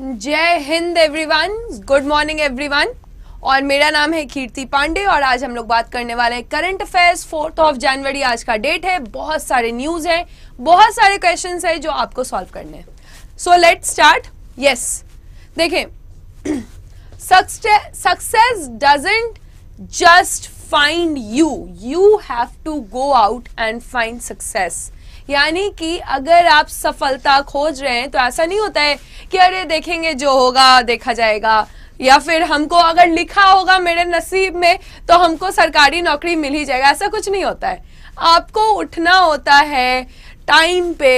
जय Hind everyone good morning everyone और मेरा नाम है कीर्ति पांडे और आज हम लोग बात करने वाले हैं current affairs fourth of January आज का डेट है बहुत सारे न्यूज है बहुत सारे क्वेश्चन है जो आपको सॉल्व करने हैं सो लेट स्टार्ट यस देखें success doesn't just find you you have to go out and find success यानी कि अगर आप सफलता खोज रहे हैं तो ऐसा नहीं होता है कि अरे देखेंगे जो होगा देखा जाएगा या फिर हमको अगर लिखा होगा मेरे नसीब में तो हमको सरकारी नौकरी मिल ही जाएगा ऐसा कुछ नहीं होता है आपको उठना होता है टाइम पे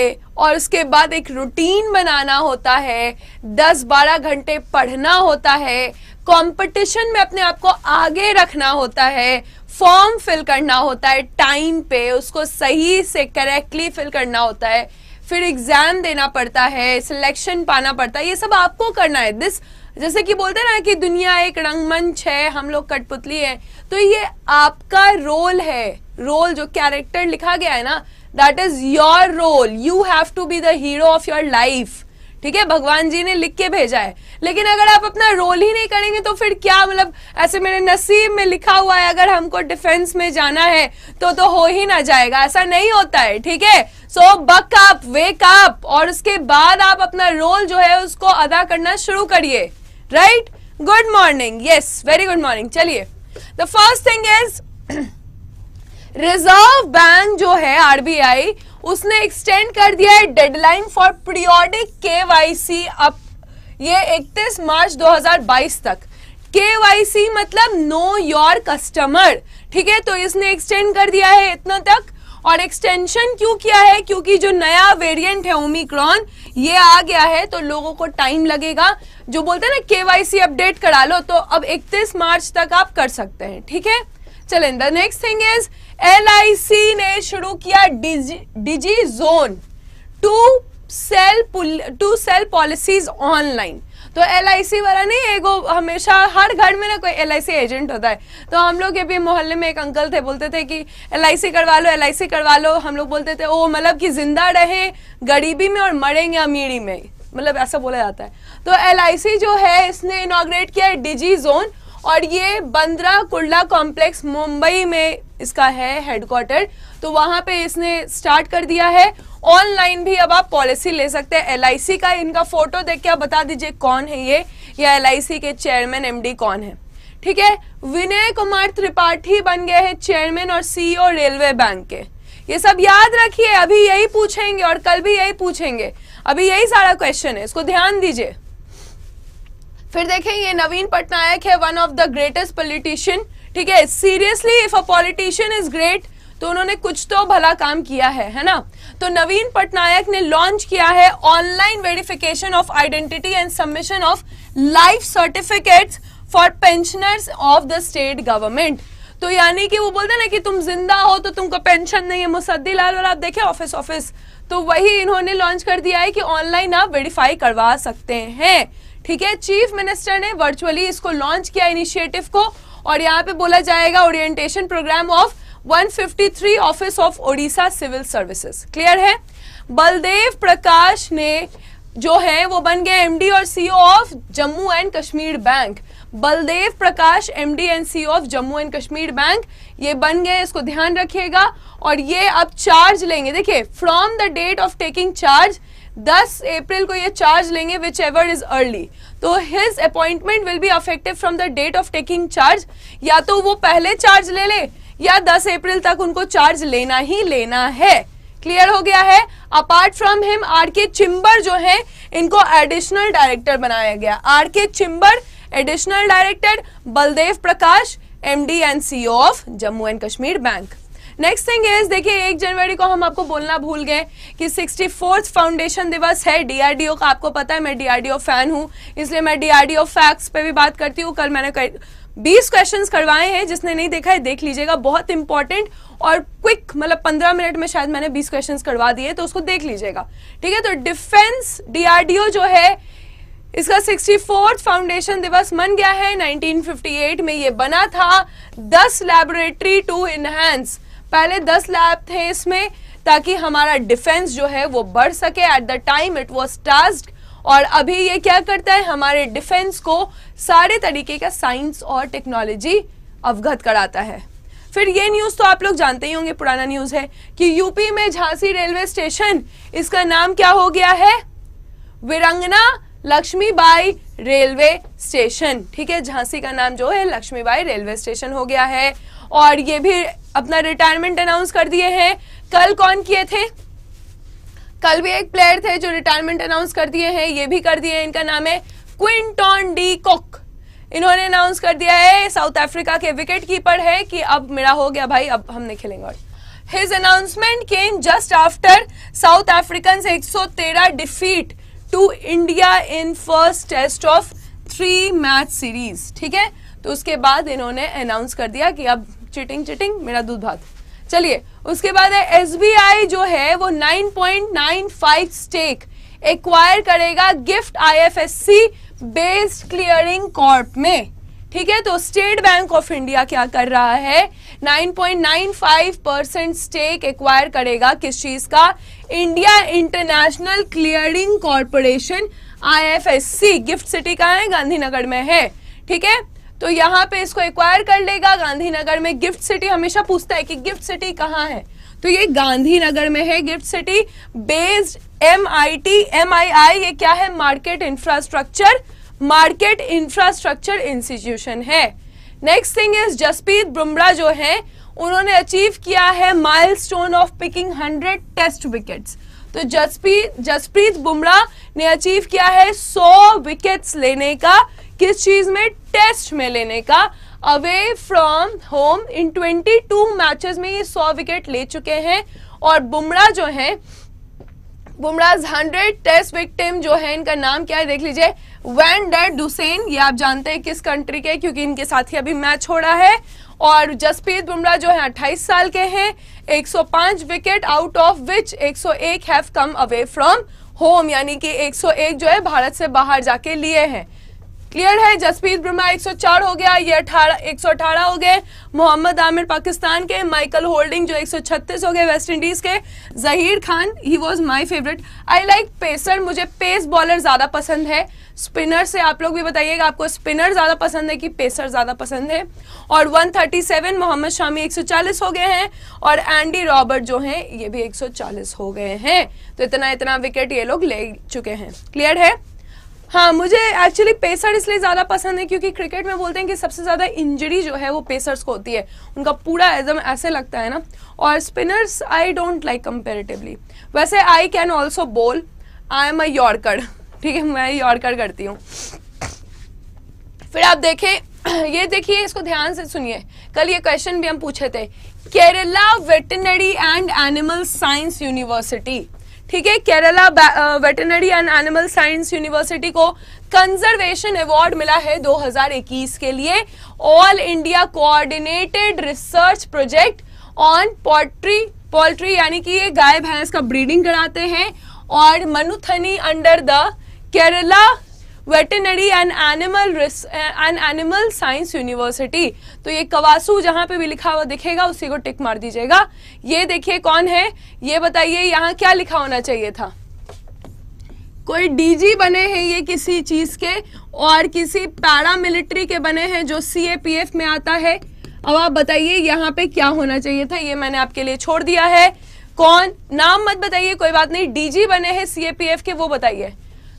और उसके बाद एक रूटीन बनाना होता है 10-12 घंटे पढ़ना होता है कंपटीशन में अपने आप को आगे रखना होता है फॉर्म फिल करना होता है टाइम पे उसको सही से करेक्टली फिल करना होता है फिर एग्जाम देना पड़ता है सिलेक्शन पाना पड़ता है ये सब आपको करना है दिस जैसे कि बोलते हैं ना कि दुनिया एक रंगमंच है हम लोग कठपुतली है तो ये आपका रोल है रोल जो कैरेक्टर लिखा गया है ना that is your role you have to be the hero of your life ठीक है भगवान जी ने लिख के भेजा है लेकिन अगर आप अपना रोल ही नहीं करेंगे तो फिर क्या मतलब ऐसे मेरे नसीब में लिखा हुआ है अगर हमको डिफेंस में जाना है तो तो हो ही ना जाएगा ऐसा नहीं होता है ठीक है सो बक अप वेक अप और उसके बाद आप अपना रोल जो है उसको अदा करना शुरू करिए right good morning yes very good morning चलिए the first thing is reserve bank जो है आरबीआई उसने एक्सटेंड कर दिया है deadline for periodic KYC up ये 31 मार्च 2022 तक के मतलब नो योर कस्टमर ठीक है तो इसने एक्सटेंड कर दिया है इतना तक और एक्सटेंशन क्यों किया है क्योंकि जो नया वेरिएंट है ओमिक्रॉन ये आ गया है तो लोगों को टाइम लगेगा जो बोलते हैं ना केवाईसी अपडेट करा लो तो अब 31 मार्च तक आप कर सकते हैं ठीक है चलें the next thing is LIC ने शुरू किया digi, digi zone to sell to sell policies online तो एल आई सी वाला नहीं एगो हमेशा हर घर में ना कोई एल आई सी एजेंट होता है तो हम लोग के भी मोहल्ले में एक अंकल थे बोलते थे कि एल आई सी करवा लो एल आई सी करवा लो हम लोग बोलते थे ओ मतलब कि जिंदा रहे गरीबी में और मरेंगे अमीरी में मतलब ऐसा बोला जाता है तो एल आई सी जो है इसने इनाग्रेट किया है डिजी जोन और ये बंद्रा कुर्ला कॉम्प्लेक्स मुंबई में इसका है हेडक्वार्टर तो वहां पे इसने स्टार्ट कर दिया है ऑनलाइन भी अब आप पॉलिसी ले सकते हैं एलआईसी का इनका फोटो देख के आप बता दीजिए कौन है ये या एलआईसी के चेयरमैन एमडी कौन है ठीक है विनय कुमार त्रिपाठी बन गए हैं चेयरमैन और सीईओ e रेलवे बैंक के ये सब याद रखिए अभी यही पूछेंगे और कल भी यही पूछेंगे अभी यही सारा क्वेश्चन है इसको ध्यान दीजिए फिर देखें ये नवीन पटनायक है one of the greatest politician ठीक है seriously if a politician is great तो उन्होंने कुछ तो भला काम किया है है ना तो नवीन पटनायक ने लॉन्च किया है online verification of identity and submission of life certificates for pensioners of the state government तो यानी कि वो बोलते हैं ना कि तुम जिंदा हो तो तुमको पेंशन नहीं है मुसद्दी लाल वाला आप देखे ऑफिस ऑफिस तो वही इन्होंने लॉन्च कर दिया है कि ऑनलाइन आप वेरीफाई करवा सकते हैं ठीक है चीफ मिनिस्टर ने वर्चुअली इसको लॉन्च किया इनिशिएटिव को और यहाँ पे बोला जाएगा orientation programme of 153 office of Odisha civil services clear है बलदेव प्रकाश ने जो है वो बन गए एमडी और CEO of Jammu and Kashmir bank Baldev Prakash MD and CEO of Jammu and Kashmir bank ये बन गए इसको ध्यान रखिएगा और ये अब चार्ज लेंगे देखिए from the date of taking charge 10 April को ये चार्ज लेंगे विच एवर इज अर्ली तो his appointment will be effective from the date of taking charge या तो वो पहले चार्ज ले ले या 10 अप्रैल तक उनको चार्ज लेना ही लेना है क्लियर हो गया है apart from him are K चिंबर जो है इनको एडिशनल डायरेक्टर बनाया गया R K Chimber additional director Baldev Prakash MD and CEO of Jammu and Kashmir bank next thing is देखिए एक जनवरी को हम आपको बोलना भूल गए कि सिक्सटी फोर्थ फाउंडेशन दिवस है डीआरडीओ का आपको पता है मैं डीआरडीओ फैन हूँ इसलिए मैं डीआरडीओ फैक्ट्स पे भी बात करती हूँ कल मैंने कर... बीस क्वेश्चन करवाए हैं जिसने नहीं देखा है देख लीजिएगा बहुत इंपॉर्टेंट और क्विक मतलब पंद्रह मिनट में शायद मैंने बीस क्वेश्चन करवा दिए तो उसको देख लीजिएगा ठीक है तो डिफेंस डीआरडीओ जो है इसका सिक्सटी फोर्थ फाउंडेशन दिवस मन गया है 1958 में ये बना था 10 लेबोरेटरी टू इनहेंस पहले दस लैब थे इसमें ताकि हमारा डिफेंस जो है वो बढ़ सके at the time it was task और अभी ये क्या करता है हमारे डिफेंस को सारे तरीके का साइंस और टेक्नोलॉजी अवगत कराता है फिर ये न्यूज़ तो आप लोग जानते ही होंगे पुराना न्यूज़ है कि यूपी में झांसी रेलवे स्टेशन इसका नाम क्या हो गया है विरंगना लक्ष्मीबाई रेलवे स्टेशन ठीक है झांसी का नाम जो है लक्ष्मीबाई रेलवे स्टेशन हो गया है और ये भी अपना रिटायरमेंट अनाउंस कर दिए हैं कल कौन किए थे कल भी एक प्लेयर थे जो रिटायरमेंट अनाउंस कर दिए हैं ये भी कर दिए इनका नाम है क्विंटॉन डी कोक इन्होंने अनाउंस कर दिया है साउथ अफ्रीका के विकेट कीपर है कि अब मेरा हो गया भाई अब हमने खेलेंगे his announcement came just after South African तेरह defeat to India in first test of three match series ठीक है तो उसके बाद इन्होंने अनाउंस कर दिया कि अब चिटिंग चिटिंग मेरा दूध भात चलिए उसके बाद है एसबीआई जो है वो 9.95 स्टेक एक्वायर करेगा GIFT IFSC based clearing corp में ठीक है तो स्टेट बैंक ऑफ इंडिया क्या कर रहा है 9.95 परसेंट स्टेक एक्वायर करेगा किस चीज का India International Clearing Corporation IFSC GIFT City का है गांधीनगर में है ठीक है तो यहाँ पे इसको एक्वायर कर लेगा गांधीनगर में गिफ्ट सिटी हमेशा पूछता है कि गिफ्ट सिटी कहाँ है तो ये गांधीनगर में है GIFT City based M I T M I I ये क्या है market infrastructure market infrastructure institution है next thing is Jasprit Bumrah जो है उन्होंने अचीव किया है milestone of picking hundred test wickets तो जसप्रीत जसप्रीत बुमराह ने अचीव किया है 100 विकेट्स लेने का किस चीज में टेस्ट में लेने का away from home in 22 matches में ये 100 विकेट ले चुके हैं और बुमराह जो है बुमराज हंड्रेड टेस्ट विक्टिम जो है इनका नाम क्या है देख लीजिए वैन डेट डुसेन ये आप जानते हैं किस कंट्री के क्योंकि इनके साथ ही अभी मैच हो रहा है और जसप्रीत बुमराह जो है 28 साल के हैं 105 wicket out of which 101 have come away from home यानी कि 101 जो है भारत से बाहर जाके लिए हैं क्लियर है जसप्रीत ब्रह्मा 104 हो गया ये अठारह एक हो गए मोहम्मद आमिर पाकिस्तान के माइकल होल्डिंग जो 136 हो गए वेस्ट इंडीज के Zaheer Khan he was my favourite I like pacer मुझे पेस बॉलर ज़्यादा पसंद है स्पिनर से आप लोग भी बताइएगा आपको स्पिनर ज़्यादा पसंद है कि पेसर ज़्यादा पसंद है और 137 मोहम्मद शामी 140 हो गए हैं और एंडी रॉबर्ट जो हैं ये भी 140 हो गए हैं तो इतना इतना विकेट ये लोग ले चुके हैं क्लियर है हाँ मुझे एक्चुअली पेसर इसलिए ज़्यादा पसंद है क्योंकि क्रिकेट में बोलते हैं कि सबसे ज़्यादा इंजरी जो है वो पेसर्स को होती है उनका पूरा एजम ऐसे लगता है ना और spinners I don't like comparatively वैसे आई कैन ऑल्सो बोल आई एम अ यॉर्कर ठीक है मैं यॉर्कर करती हूँ फिर आप देखें ये देखिए इसको ध्यान से सुनिए कल ये क्वेश्चन भी हम पूछे थे Kerala veterinary and animal science university ठीक है Kerala veterinary and animal science university को कंजर्वेशन अवार्ड मिला है 2021 के लिए all India coordinated research project on poultry poultry यानी कि ये गाय भैंस का ब्रीडिंग कराते हैं और Mannuthy under the Kerala veterinary and animal and animal science university तो ये कवासू जहां पे भी लिखा हुआ दिखेगा उसी को टिक मार दीजिएगा ये देखिए कौन है ये बताइए यहाँ क्या लिखा होना चाहिए था कोई डीजी बने हैं ये किसी चीज़ के और किसी पैरा मिलिट्री के बने हैं जो सी में आता है अब आप बताइए यहाँ पे क्या होना चाहिए था ये मैंने आपके लिए छोड़ दिया है कौन नाम मत बताइए कोई बात नहीं डीजी बने हैं सीएपीएफ के वो बताइए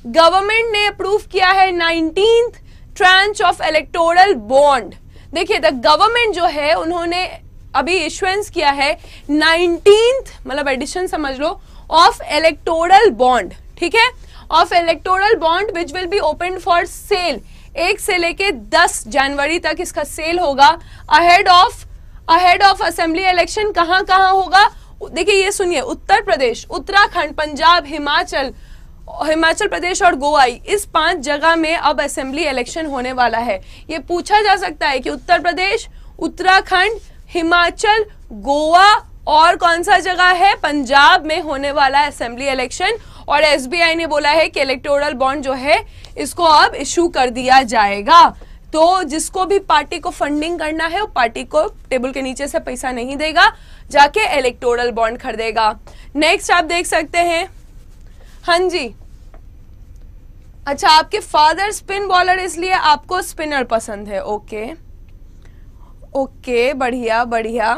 गवर्नमेंट ने अप्रूव किया है nineteen tranche of electoral bond देखिए द गवर्नमेंट जो है उन्होंने अभी इश्यूएंस किया है नाइनटीन मतलब एडिशन समझ लो ऑफ इलेक्टोरल बॉन्ड ठीक है of electoral bond which will be open for sale एक से लेके 10 जनवरी तक इसका सेल होगा ahead of ahead of assembly election कहां कहां होगा देखिए ये सुनिए उत्तर प्रदेश उत्तराखंड पंजाब हिमाचल हिमाचल प्रदेश और गोवा इस पांच जगह में अब असेंबली इलेक्शन होने वाला है ये पूछा जा सकता है कि उत्तर प्रदेश उत्तराखंड हिमाचल गोवा और कौन सा जगह है पंजाब में होने वाला असेंबली इलेक्शन और एसबीआई ने बोला है कि इलेक्टोरल बॉन्ड जो है इसको अब इशू कर दिया जाएगा तो जिसको भी पार्टी को फंडिंग करना है वो पार्टी को टेबल के नीचे से पैसा नहीं देगा जाके इलेक्टोरल बॉन्ड खरीदेगा नेक्स्ट आप देख सकते हैं हाँ जी अच्छा आपके फादर स्पिन बॉलर इसलिए आपको स्पिनर पसंद है ओके ओके बढ़िया बढ़िया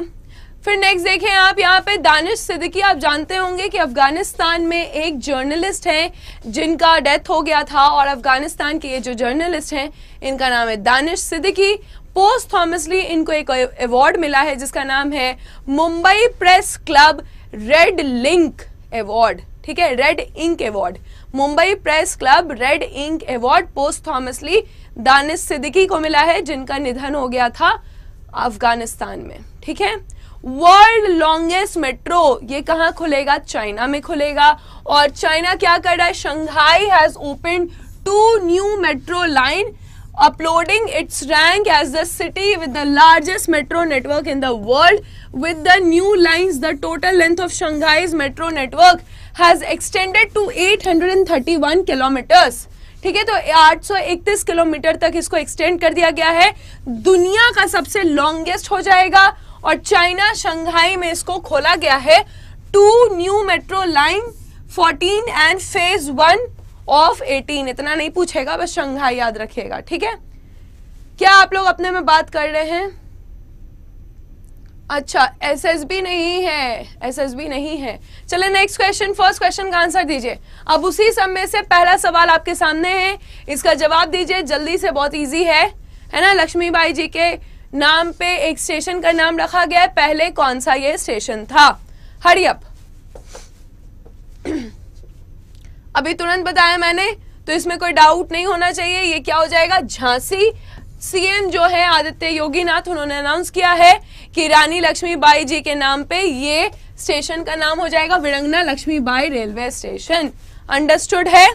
फिर नेक्स्ट देखें आप यहाँ पे दानिश सिद्दीकी आप जानते होंगे कि अफ़गानिस्तान में एक जर्नलिस्ट हैं जिनका डेथ हो गया था और अफ़गानिस्तान के ये जो जर्नलिस्ट हैं इनका नाम है दानिश सिद्दीकी पोस्ट थॉमसली इनको एक अवार्ड मिला है जिसका नाम है Mumbai press club red link award ठीक है red ink award Mumbai press club red ink award posthumously Danish Siddiqui को मिला है जिनका निधन हो गया था अफगानिस्तान में ठीक है वर्ल्ड लॉन्गेस्ट मेट्रो ये कहा खुलेगा चाइना में खुलेगा और चाइना क्या कर रहा है Shanghai has open to new metro line upholding its rank as the city with the largest metro network in the world with the new lines the total length of shanghai's metro network has extended to 831 kilometres ठीक है तो 831 kilometre तक इसको extend कर दिया गया है दुनिया का सबसे लॉन्गेस्ट हो जाएगा और चाइना शंघाई में इसको खोला गया है two new metro line 14 and phase one of 18 इतना नहीं पूछेगा बस शंघाई याद रखिएगा ठीक है क्या आप लोग अपने में बात कर रहे हैं अच्छा एसएसबी नहीं है एसएसबी नहीं है चले नेक्स्ट क्वेश्चन फर्स्ट क्वेश्चन का आंसर दीजिए अब उसी समय से पहला सवाल आपके सामने है इसका जवाब दीजिए जल्दी से बहुत इजी है है ना लक्ष्मीबाई जी के नाम पे एक स्टेशन का नाम रखा गया है पहले कौन सा ये स्टेशन था हरियप अभी तुरंत बताया मैंने तो इसमें कोई डाउट नहीं होना चाहिए ये क्या हो जाएगा झांसी सीएम जो है आदित्य योगी नाथ उन्होंने अनाउंस किया है कि रानी लक्ष्मीबाई जी के नाम पे ये स्टेशन का नाम हो जाएगा Veerangana Lakshmibai railway station understood है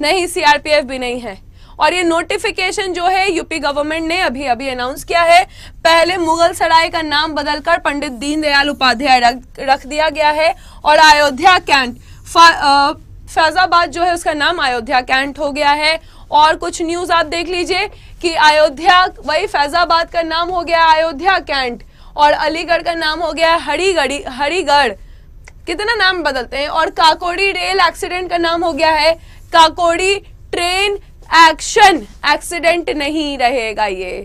नहीं सीआरपीएफ भी नहीं है और ये नोटिफिकेशन जो है यूपी गवर्नमेंट ने अभी अभी अनाउंस किया है पहले मुगल सराय का नाम बदलकर पंडित दीनदयाल उपाध्याय रख, रख दिया गया है और अयोध्या कैंट फैजाबाद जो है उसका नाम अयोध्या कैंट हो गया है और कुछ न्यूज आप देख लीजिए कि अयोध्या वही फैजाबाद का नाम हो गया अयोध्या कैंट और अलीगढ़ का नाम हो गया हरीगढ़ी हरीगढ़ कितना नाम बदलते हैं और काकोड़ी रेल एक्सीडेंट का नाम हो गया है काकोड़ी ट्रेन एक्शन एक्सीडेंट नहीं रहेगा ये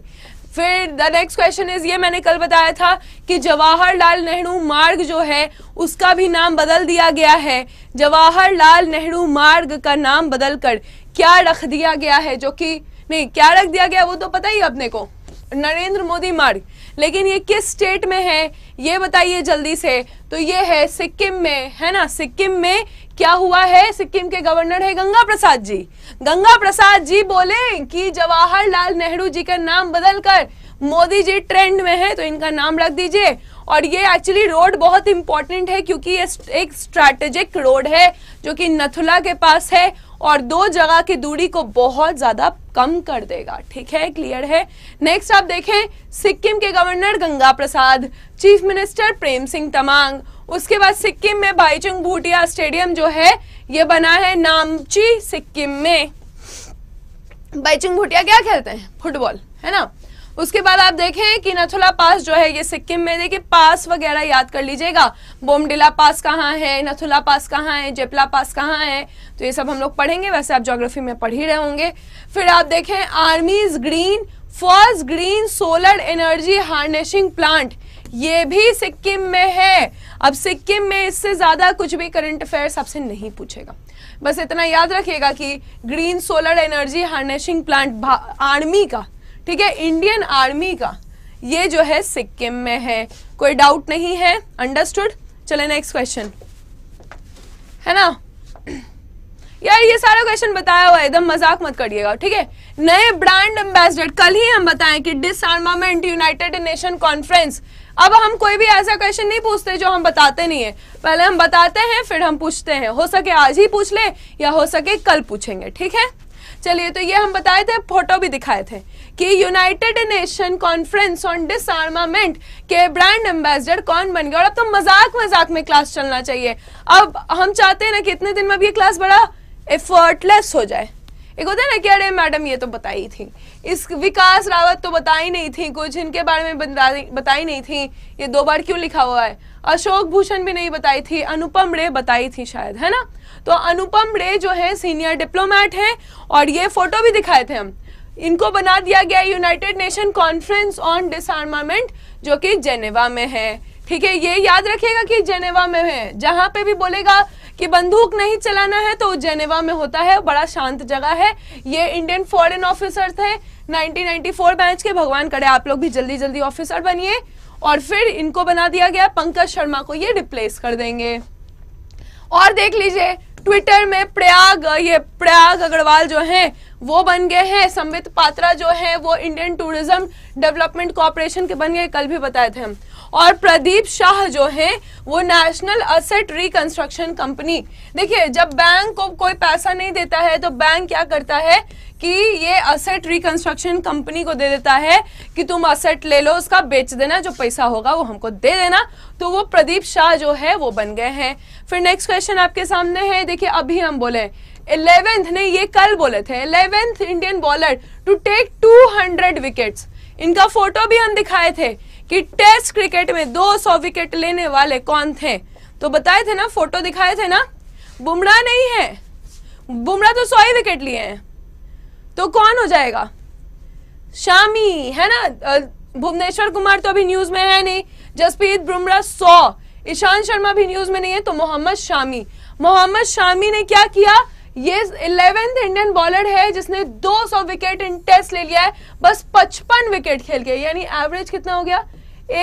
फिर द नेक्स्ट क्वेश्चन इज ये मैंने कल बताया था कि जवाहरलाल नेहरू मार्ग जो है उसका भी नाम बदल दिया गया है जवाहरलाल नेहरू मार्ग का नाम बदलकर क्या रख दिया गया है जो कि नहीं क्या रख दिया गया वो तो पता ही अपने को नरेंद्र मोदी मार्ग लेकिन ये किस स्टेट में है ये बताइए जल्दी से तो ये है सिक्किम में है ना सिक्किम में क्या हुआ है सिक्किम के गवर्नर है गंगा प्रसाद जी गंगा प्रसाद जी बोले कि जवाहरलाल नेहरू जी का नाम बदलकर मोदी जी ट्रेंड में है तो इनका नाम रख दीजिए और ये एक्चुअली रोड बहुत इंपॉर्टेंट है क्योंकि ये एक स्ट्रैटेजिक रोड है जो कि नथुला के पास है और दो जगह की दूरी को बहुत ज्यादा कम कर देगा ठीक है क्लियर है नेक्स्ट आप देखें सिक्किम के governor Ganga Prasad chief minister Prem Singh Tamang उसके बाद सिक्किम में भाईचुंग भूटिया स्टेडियम जो है ये बना है नामची सिक्किम में भाईचुंग भूटिया क्या खेलते हैं फुटबॉल है ना उसके बाद आप देखें कि नथुला पास जो है ये सिक्किम में देखिए पास वगैरह याद कर लीजिएगा बोमडिला पास कहाँ है नथुला पास कहाँ है जेपला पास कहाँ है तो ये सब हम लोग पढ़ेंगे वैसे आप जोग्राफी में पढ़ ही रहे होंगे फिर आप देखें army's green first green solar energy harnessing plant ये भी सिक्किम में है अब सिक्किम में इससे ज़्यादा कुछ भी करंट अफेयर्स आपसे नहीं पूछेगा बस इतना याद रखिएगा कि green solar energy harnessing plant army का ठीक है इंडियन आर्मी का ये जो है सिक्किम में है कोई डाउट नहीं है अंडरस्टूड चले नेक्स्ट क्वेश्चन है ना यार ये सारा क्वेश्चन बताया हुआ है एकदम मजाक मत करिएगा ठीक है नए ब्रांड एम्बेसडर कल ही हम बताएं कि डिसआर्मामेंट यूनाइटेड नेशन कॉन्फ्रेंस अब हम कोई भी ऐसा क्वेश्चन नहीं पूछते जो हम बताते नहीं है पहले हम बताते हैं फिर हम पूछते हैं हो सके आज ही पूछ ले या हो सके कल पूछेंगे ठीक है चलिए तो ये हम बताए थे फोटो भी दिखाए थे कि United Nation conference on disarmament के ब्रांड एम्बेसडर कौन बन गया और अब तो मजाक मजाक में क्लास चलना चाहिए अब हम चाहते हैं ना कि इतने दिन में भी ये क्लास बड़ा एफर्टलेस हो जाए एक होता है ना कि अरे मैडम ये तो बताई थी इस विकास रावत तो बताई नहीं थी कुछ इनके बारे में बताई नहीं थी ये दो बार क्यों लिखा हुआ है अशोक भूषण भी नहीं बताई थी अनुपम रे बताई थी शायद है ना तो अनुपम रे जो है सीनियर डिप्लोमेट है और ये फोटो भी दिखाए थे हम इनको बना दिया गया United Nation conference on disarmament जो कि जेनेवा में है ठीक है ये याद रखिएगा कि जेनेवा में है जहां पे भी बोलेगा कि बंदूक नहीं चलाना है तो जेनेवा में होता है बड़ा शांत जगह है ये इंडियन फॉरेन ऑफिसर थे 1994 बैच के भगवान करे आप लोग भी जल्दी जल्दी ऑफिसर बनिए और फिर इनको बना दिया गया पंकज शर्मा को ये रिप्लेस कर देंगे और देख लीजिए ट्विटर में प्रयाग ये प्रयाग अग्रवाल जो हैं वो बन गए हैं संबित पात्रा जो है वो इंडियन टूरिज्म डेवलपमेंट कॉरपोरेशन के बन गए कल भी बताए थे हम और प्रदीप शाह जो है वो नेशनल असेट रिकंस्ट्रक्शन कंपनी देखिए जब बैंक को कोई पैसा नहीं देता है तो बैंक क्या करता है कि ये असेट रिकंस्ट्रक्शन कंपनी को दे देता है कि तुम असेट ले लो उसका बेच देना जो पैसा होगा वो हमको दे देना तो वो प्रदीप शाह जो है वो बन गए हैं फिर नेक्स्ट क्वेश्चन आपके सामने है देखिए अभी हम बोले इलेवेंथ ने ये कल बोले थे eleventh Indian bowler to take 200 wickets इनका फोटो भी हम दिखाए थे कि टेस्ट क्रिकेट में 200 विकेट लेने वाले कौन थे तो बताए थे ना फोटो दिखाए थे ना बुमराह नहीं है बुमराह तो सौ ही विकेट लिए हैं तो कौन हो जाएगा शामी है ना भुवनेश्वर कुमार तो अभी न्यूज में है नहीं जसप्रीत बुमराह सौ ईशांत शर्मा भी न्यूज में नहीं है तो मोहम्मद शामी मोहम्मद शामी ने क्या किया ये इलेवेंथ इंडियन बॉलर है जिसने 200 विकेट इन टेस्ट ले लिया है बस 55 विकेट खेल के यानी एवरेज कितना हो गया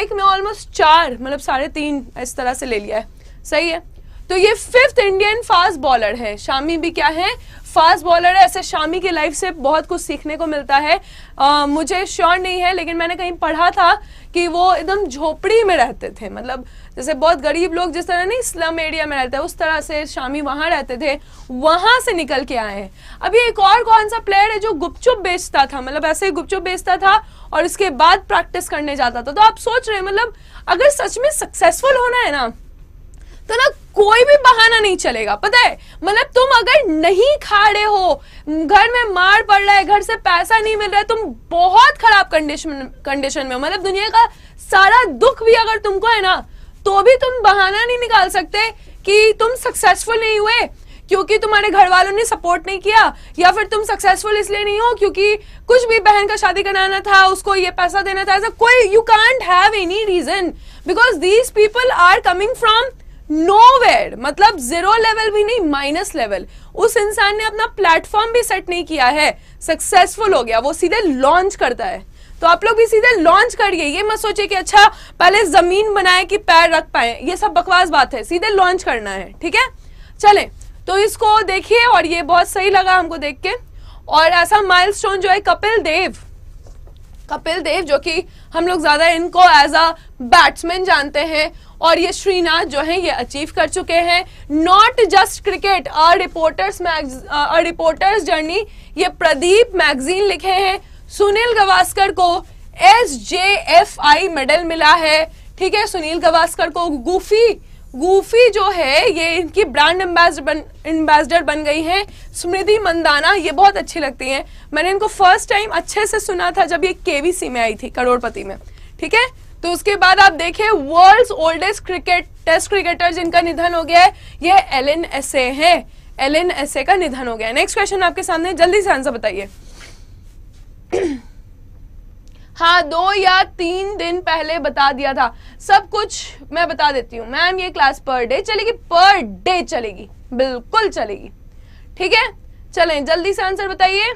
एक में ऑलमोस्ट चार मतलब साढ़े तीन इस तरह से ले लिया है सही है तो ये फिफ्थ इंडियन फास्ट बॉलर है शामी भी क्या है फास्ट बॉलर है ऐसे शामी की लाइफ से बहुत कुछ सीखने को मिलता है आ, मुझे श्योर नहीं है लेकिन मैंने कहीं पढ़ा था कि वो एकदम झोपड़ी में रहते थे मतलब जैसे बहुत गरीब लोग जिस तरह नहीं स्लम एरिया में रहते हैं उस तरह से शामी वहाँ रहते थे वहाँ से निकल के आए हैं अभी एक और कौन सा प्लेयर है जो गुपचुप बेचता था मतलब ऐसे ही गुपचुप बेचता था और इसके बाद प्रैक्टिस करने जाता था तो आप सोच रहे हैं मतलब अगर सच में सक्सेसफुल होना है ना तो ना कोई भी बहाना नहीं चलेगा पता है मतलब तुम अगर नहीं खा रहे हो घर में मार पड़ रहा है घर से पैसा नहीं मिल रहा है तुम बहुत खराब कंडीशन कंडीशन में हो मतलब दुनिया का सारा दुख भी अगर तुमको है ना तो भी तुम बहाना नहीं निकाल सकते कि तुम सक्सेसफुल नहीं हुए क्योंकि तुम्हारे घर वालों ने सपोर्ट नहीं किया या फिर तुम सक्सेसफुल इसलिए नहीं हो क्योंकि कुछ भी बहन का शादी कराना था उसको ये पैसा देना था ऐसा कोई you can't have any reason because these people are coming from nowhere मतलब जीरो लेवल भी नहीं माइनस लेवल उस इंसान ने अपना प्लेटफॉर्म भी सेट नहीं किया है सक्सेसफुल हो गया वो सीधे लॉन्च करता है तो आप लोग भी सीधे लॉन्च करिए ये मत सोचे कि अच्छा पहले जमीन बनाए कि पैर रख पाए ये सब बकवास बात है सीधे लॉन्च करना है ठीक है चले तो इसको देखिए और ये बहुत सही लगा हमको देख के और ऐसा माइलस्टोन जो है कपिल देव कपिल देव जो कि हम लोग ज़्यादा इनको एज अ बैट्समैन जानते हैं और ये श्रीनाथ जो हैं ये अचीव कर चुके हैं not just cricket a reporter's a reporter's journey ये प्रदीप मैगजीन लिखे हैं सुनील गवास्कर को S J F I medal मिला है ठीक है सुनील गवास्कर को गुफी गूफी जो है ये इनकी ब्रांड एम्बेसडर एम्बेसडर बन गई हैं स्मृति मंदाना ये बहुत अच्छी लगती हैं मैंने इनको फर्स्ट टाइम अच्छे से सुना था जब ये केवीसी में आई थी करोड़पति में ठीक है तो उसके बाद आप देखें world's oldest cricket test cricketer जिनका निधन हो गया है ये एल एन एस ए है एल एन एस ए का निधन हो गया नेक्स्ट क्वेश्चन आपके सामने जल्दी से आंसर बताइए हाँ दो या तीन दिन पहले बता दिया था सब कुछ मैं बता देती हूँ मैम ये क्लास पर डे चलेगी पर डे चलेगी बिल्कुल चलेगी ठीक है चलें जल्दी से आंसर बताइए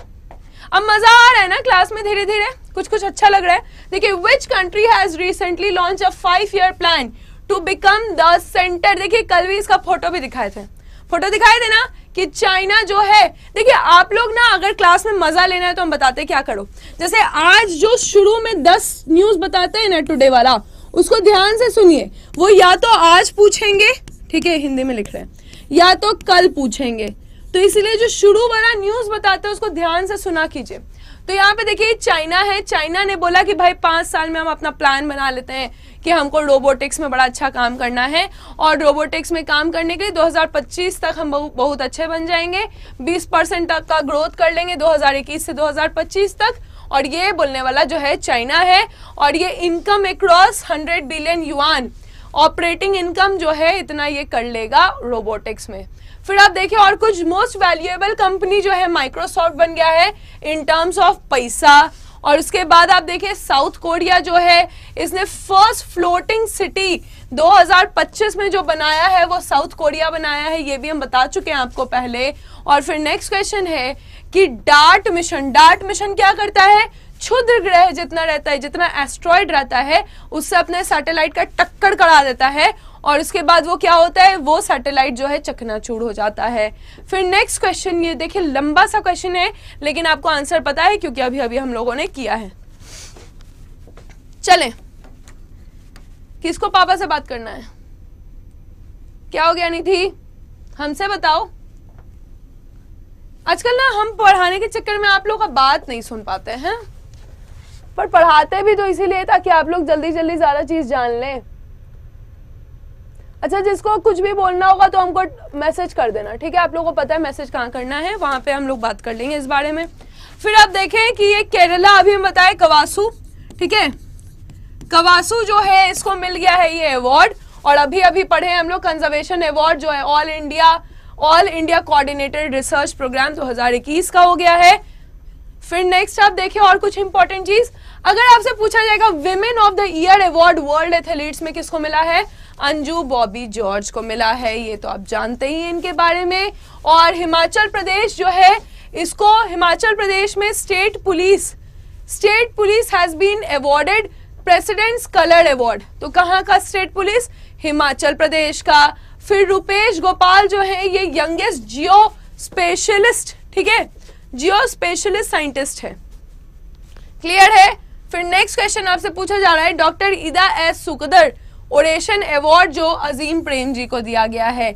अब मजा आ रहा है ना क्लास में धीरे धीरे कुछ कुछ अच्छा लग रहा है देखिए which country has recently launch a five year plan to become the centre देखिए कल भी इसका फोटो भी दिखाए थे फोटो दिखाए थे ना कि चाइना जो है देखिए आप लोग ना अगर क्लास में मजा लेना है तो हम बताते क्या करो जैसे आज जो शुरू में दस न्यूज बताते हैं ना टुडे वाला उसको ध्यान से सुनिए वो या तो आज पूछेंगे ठीक है हिंदी में लिख रहे हैं या तो कल पूछेंगे तो इसलिए जो शुरू वाला न्यूज बताते हैं उसको ध्यान से सुना कीजिए तो यहाँ पे देखिए चाइना है चाइना ने बोला कि भाई पांच साल में हम अपना प्लान बना लेते हैं कि हमको रोबोटिक्स में बड़ा अच्छा काम करना है और रोबोटिक्स में काम करने के लिए 2025 तक हम बहुत अच्छे बन जाएंगे 20 परसेंट तक का ग्रोथ कर लेंगे 2021 से 2025 तक और ये बोलने वाला जो है चाइना है और ये income across hundred billion yuan operating income जो है इतना ये कर लेगा रोबोटिक्स में फिर आप देखिए और कुछ मोस्ट वैल्यूएबल कंपनी जो है माइक्रोसॉफ्ट बन गया है इन टर्म्स ऑफ पैसा और उसके बाद आप देखिए साउथ कोरिया जो है इसने फर्स्ट फ्लोटिंग सिटी 2025 में जो बनाया है वो साउथ कोरिया बनाया है ये भी हम बता चुके हैं आपको पहले और फिर नेक्स्ट क्वेश्चन है कि डार्ट मिशन डार्ट मिशन क्या करता है क्षुद्र ग्रह जितना रहता है जितना एस्ट्रॉयड रहता है उससे अपने सैटेलाइट का टक्कर करा देता है और उसके बाद वो क्या होता है वो सैटेलाइट जो है चकनाचूर हो जाता है फिर नेक्स्ट क्वेश्चन ये देखिए लंबा सा क्वेश्चन है लेकिन आपको आंसर पता है क्योंकि अभी अभी हम लोगों ने किया है चले किसको पापा से बात करना है क्या हो गया निधि हमसे बताओ आजकल ना हम पढ़ाने के चक्कर में आप लोग का बात नहीं सुन पाते हैं पर पढ़ाते भी तो इसीलिए ताकि आप लोग जल्दी जल्दी ज़्यादा चीज़ जान लें अच्छा जिसको कुछ भी बोलना होगा तो हमको मैसेज कर देना ठीक है आप लोगों को पता है मैसेज कहाँ करना है वहां पे हम लोग बात कर लेंगे इस बारे में फिर आप देखें कि ये केरला अभी हम बताए कवासु ठीक है कवासु जो है इसको मिल गया है ये अवार्ड और अभी अभी पढ़े हम लोग कंजर्वेशन अवार्ड जो है all India all India coordinated research programme 2021 का हो गया है फिर नेक्स्ट आप देखें और कुछ इंपॉर्टेंट चीज अगर आपसे पूछा जाएगा women of the year award world athletes में किसको मिला है अंजू बॉबी जॉर्ज को मिला है ये तो आप जानते ही हैं इनके बारे में और हिमाचल प्रदेश जो है इसको हिमाचल प्रदेश में state police state police has been awarded president's colour award तो कहाँ का स्टेट पुलिस हिमाचल प्रदेश का फिर रुपेश गोपाल जो है ये यंगेस्ट जियो स्पेशलिस्ट ठीक है जियो स्पेशलिस्ट साइंटिस्ट है क्लियर है फिर नेक्स्ट क्वेश्चन आपसे पूछा जा रहा है doctor Ida S Scudder oration award जो अजीम प्रेम जी को दिया गया है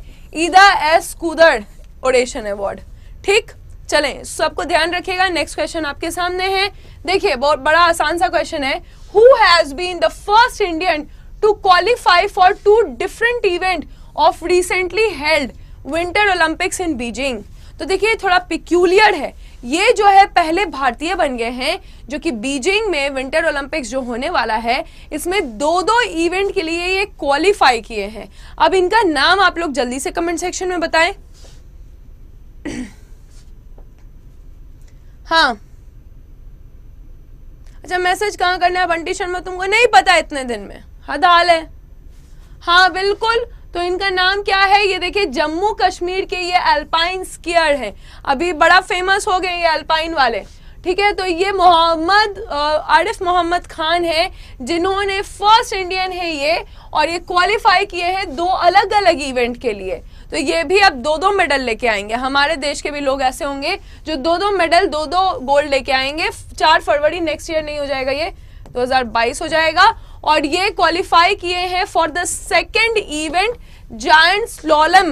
Ida S Scudder oration award ठीक चलें सबको ध्यान रखिएगा नेक्स्ट क्वेश्चन आपके सामने है देखिए बहुत बड़ा आसान सा क्वेश्चन है who has been the first Indian to qualify for two different event of recently held winter Olympics in Beijing तो देखिए थोड़ा पिक्यूलियर है ये जो है पहले भारतीय बन गए हैं जो कि बीजिंग में विंटर ओलंपिक्स जो होने वाला है इसमें दो दो इवेंट के लिए ये क्वालिफाई किए हैं अब इनका नाम आप लोग जल्दी से कमेंट सेक्शन में बताएं हाँ अच्छा मैसेज कहाँ करना है बंटी शर्मा तुमको नहीं पता इतने दिन में हद हाल है हाँ बिल्कुल तो इनका नाम क्या है ये देखिए जम्मू कश्मीर के ये अल्पाइन स्कीयर है अभी बड़ा फेमस हो गए ये अल्पाइन वाले ठीक है तो ये मोहम्मद आरिफ मोहम्मद खान है जिन्होंने फर्स्ट इंडियन है ये और ये क्वालिफाई किए हैं दो अलग अलग इवेंट के लिए तो ये भी अब दो दो मेडल लेके आएंगे हमारे देश के भी लोग ऐसे होंगे जो दो दो मेडल दो दो गोल्ड लेके आएंगे चार फरवरी नेक्स्ट ईयर नहीं हो जाएगा ये 2022 हो जाएगा और ये क्वालिफाई किए हैं for the second event giant slalom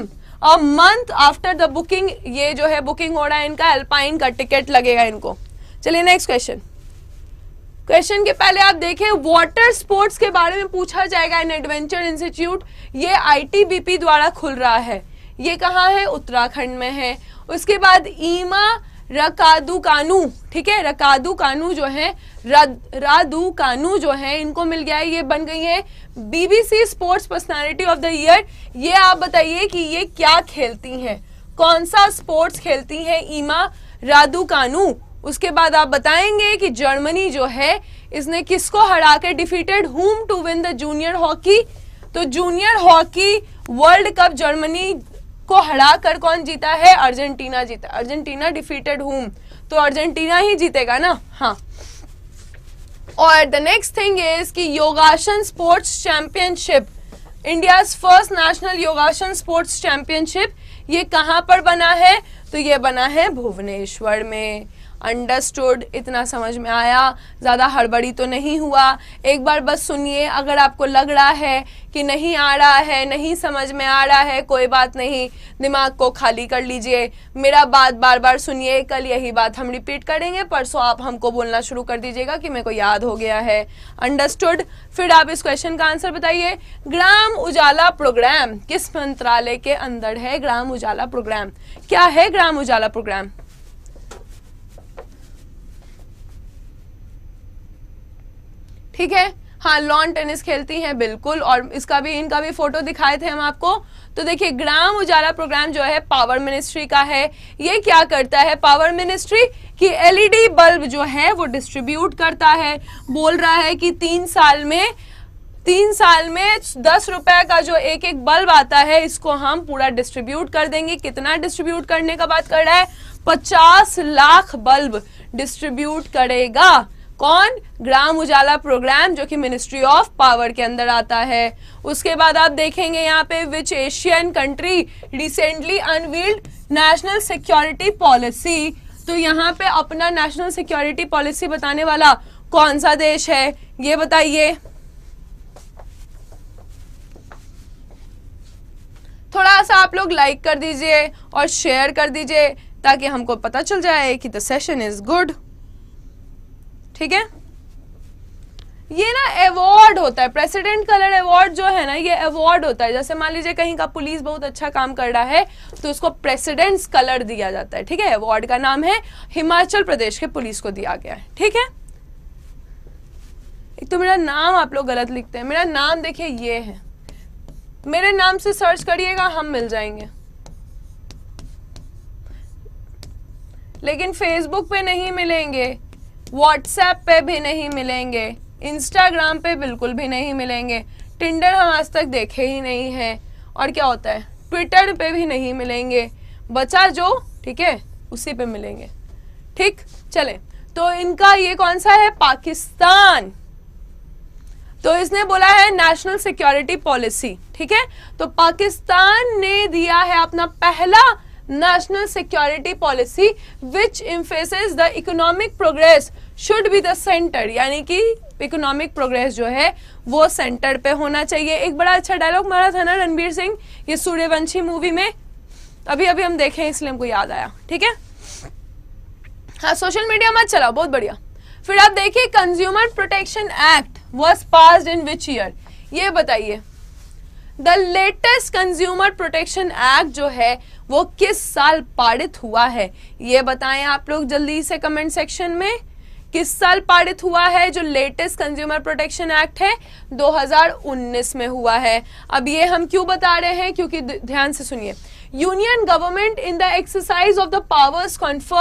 a month after the booking ये जो है बुकिंग हो रहा है इनका एल्पाइन का टिकट लगेगा इनको चलिए नेक्स्ट क्वेश्चन क्वेश्चन के पहले आप देखें वाटर स्पोर्ट्स के बारे में पूछा जाएगा इन एडवेंचर इंस्टीट्यूट ये आईटीबीपी द्वारा खुल रहा है ये कहाँ है उत्तराखंड में है उसके बाद ईमा रकादू कानू ठीक है रकादू कानू जो है रादू कानू जो है इनको मिल गया है ये बन गई है BBC sports personality of the year ये आप बताइए कि ये क्या खेलती हैं कौन सा स्पोर्ट्स खेलती हैं ईमा रादू कानू उसके बाद आप बताएंगे कि जर्मनी जो है इसने किसको हरा के defeated whom to win the junior hockey तो junior hockey world cup Germany को हराकर कौन जीता है अर्जेंटीना जीता अर्जेंटीना डिफीटेड होम तो अर्जेंटीना ही जीतेगा ना हाँ और द नेक्स्ट थिंग इज कि yogasana sports championship India first national yogasana sports championship ये कहाँ पर बना है तो ये बना है भुवनेश्वर में अंडरस्टूड इतना समझ में आया ज़्यादा हड़बड़ी तो नहीं हुआ एक बार बस सुनिए अगर आपको लग रहा है कि नहीं आ रहा है नहीं समझ में आ रहा है कोई बात नहीं दिमाग को खाली कर लीजिए मेरा बात बार बार सुनिए कल यही बात हम रिपीट करेंगे परसों आप हमको बोलना शुरू कर दीजिएगा कि मेरे को याद हो गया है अंडरस्टूड फिर आप इस क्वेश्चन का आंसर बताइए ग्राम उजाला प्रोग्राम किस मंत्रालय के अंदर है ग्राम उजाला प्रोग्राम क्या है ग्राम उजाला प्रोग्राम ठीक है हाँ लॉन टेनिस खेलती हैं बिल्कुल और इसका भी इनका भी फोटो दिखाए थे हम आपको तो देखिए ग्राम उजाला प्रोग्राम जो है पावर मिनिस्ट्री का है ये क्या करता है पावर मिनिस्ट्री कि एलईडी बल्ब जो है वो डिस्ट्रीब्यूट करता है बोल रहा है कि तीन साल में तीन साल में दस रुपए का जो एक एक बल्ब आता है इसको हम पूरा डिस्ट्रीब्यूट कर देंगे कितना डिस्ट्रीब्यूट करने का बात कर रहा है पचास लाख बल्ब डिस्ट्रीब्यूट करेगा कौन ग्राम उजाला प्रोग्राम जो कि मिनिस्ट्री ऑफ पावर के अंदर आता है उसके बाद आप देखेंगे यहाँ पे which Asian country recently unveiled national security policy तो यहाँ पे अपना नेशनल सिक्योरिटी पॉलिसी बताने वाला कौन सा देश है ये बताइए थोड़ा सा आप लोग लाइक कर दीजिए और शेयर कर दीजिए ताकि हमको पता चल जाए कि द सेशन इज गुड ठीक है ये ना अवार्ड होता है प्रेसिडेंट कलर अवार्ड जो है ना ये अवार्ड होता है जैसे मान लीजिए कहीं का पुलिस बहुत अच्छा काम कर रहा है तो उसको प्रेसिडेंट्स कलर दिया जाता है ठीक है अवार्ड का नाम है हिमाचल प्रदेश के पुलिस को दिया गया है ठीक है एक तो मेरा नाम आप लोग गलत लिखते हैं मेरा नाम देखिए ये है मेरे नाम से सर्च करिएगा हम मिल जाएंगे लेकिन फेसबुक पे नहीं मिलेंगे व्हाट्सएप पे भी नहीं मिलेंगे इंस्टाग्राम पे बिल्कुल भी नहीं मिलेंगे टिंडर हम आज तक देखे ही नहीं हैं और क्या होता है ट्विटर पे भी नहीं मिलेंगे बचा जो ठीक है उसी पे मिलेंगे ठीक चले तो इनका ये कौन सा है पाकिस्तान तो इसने बोला है नेशनल सिक्योरिटी पॉलिसी ठीक है तो पाकिस्तान ने दिया है अपना पहला national security policy which emphasis the economic progress should be the centre यानी कि इकोनॉमिक प्रोग्रेस जो है वो सेंटर पे होना चाहिए एक बड़ा अच्छा डायलॉग मारा था ना रणबीर सिंह ये सूर्यवंशी मूवी में अभी अभी हम देखे इसलिए हमको याद आया ठीक है हाँ सोशल मीडिया मत चलाओ बहुत बढ़िया फिर आप देखिए consumer protection act was pass in which year ये बताइए the latest consumer protection act जो है वो किस साल पारित हुआ है ये बताएं आप लोग जल्दी से कमेंट सेक्शन में किस साल पारित हुआ है जो लेटेस्ट कंज्यूमर प्रोटेक्शन एक्ट है 2019 में हुआ है अब ये हम क्यों बता रहे हैं क्योंकि ध्यान से सुनिए in the exercise of the powers the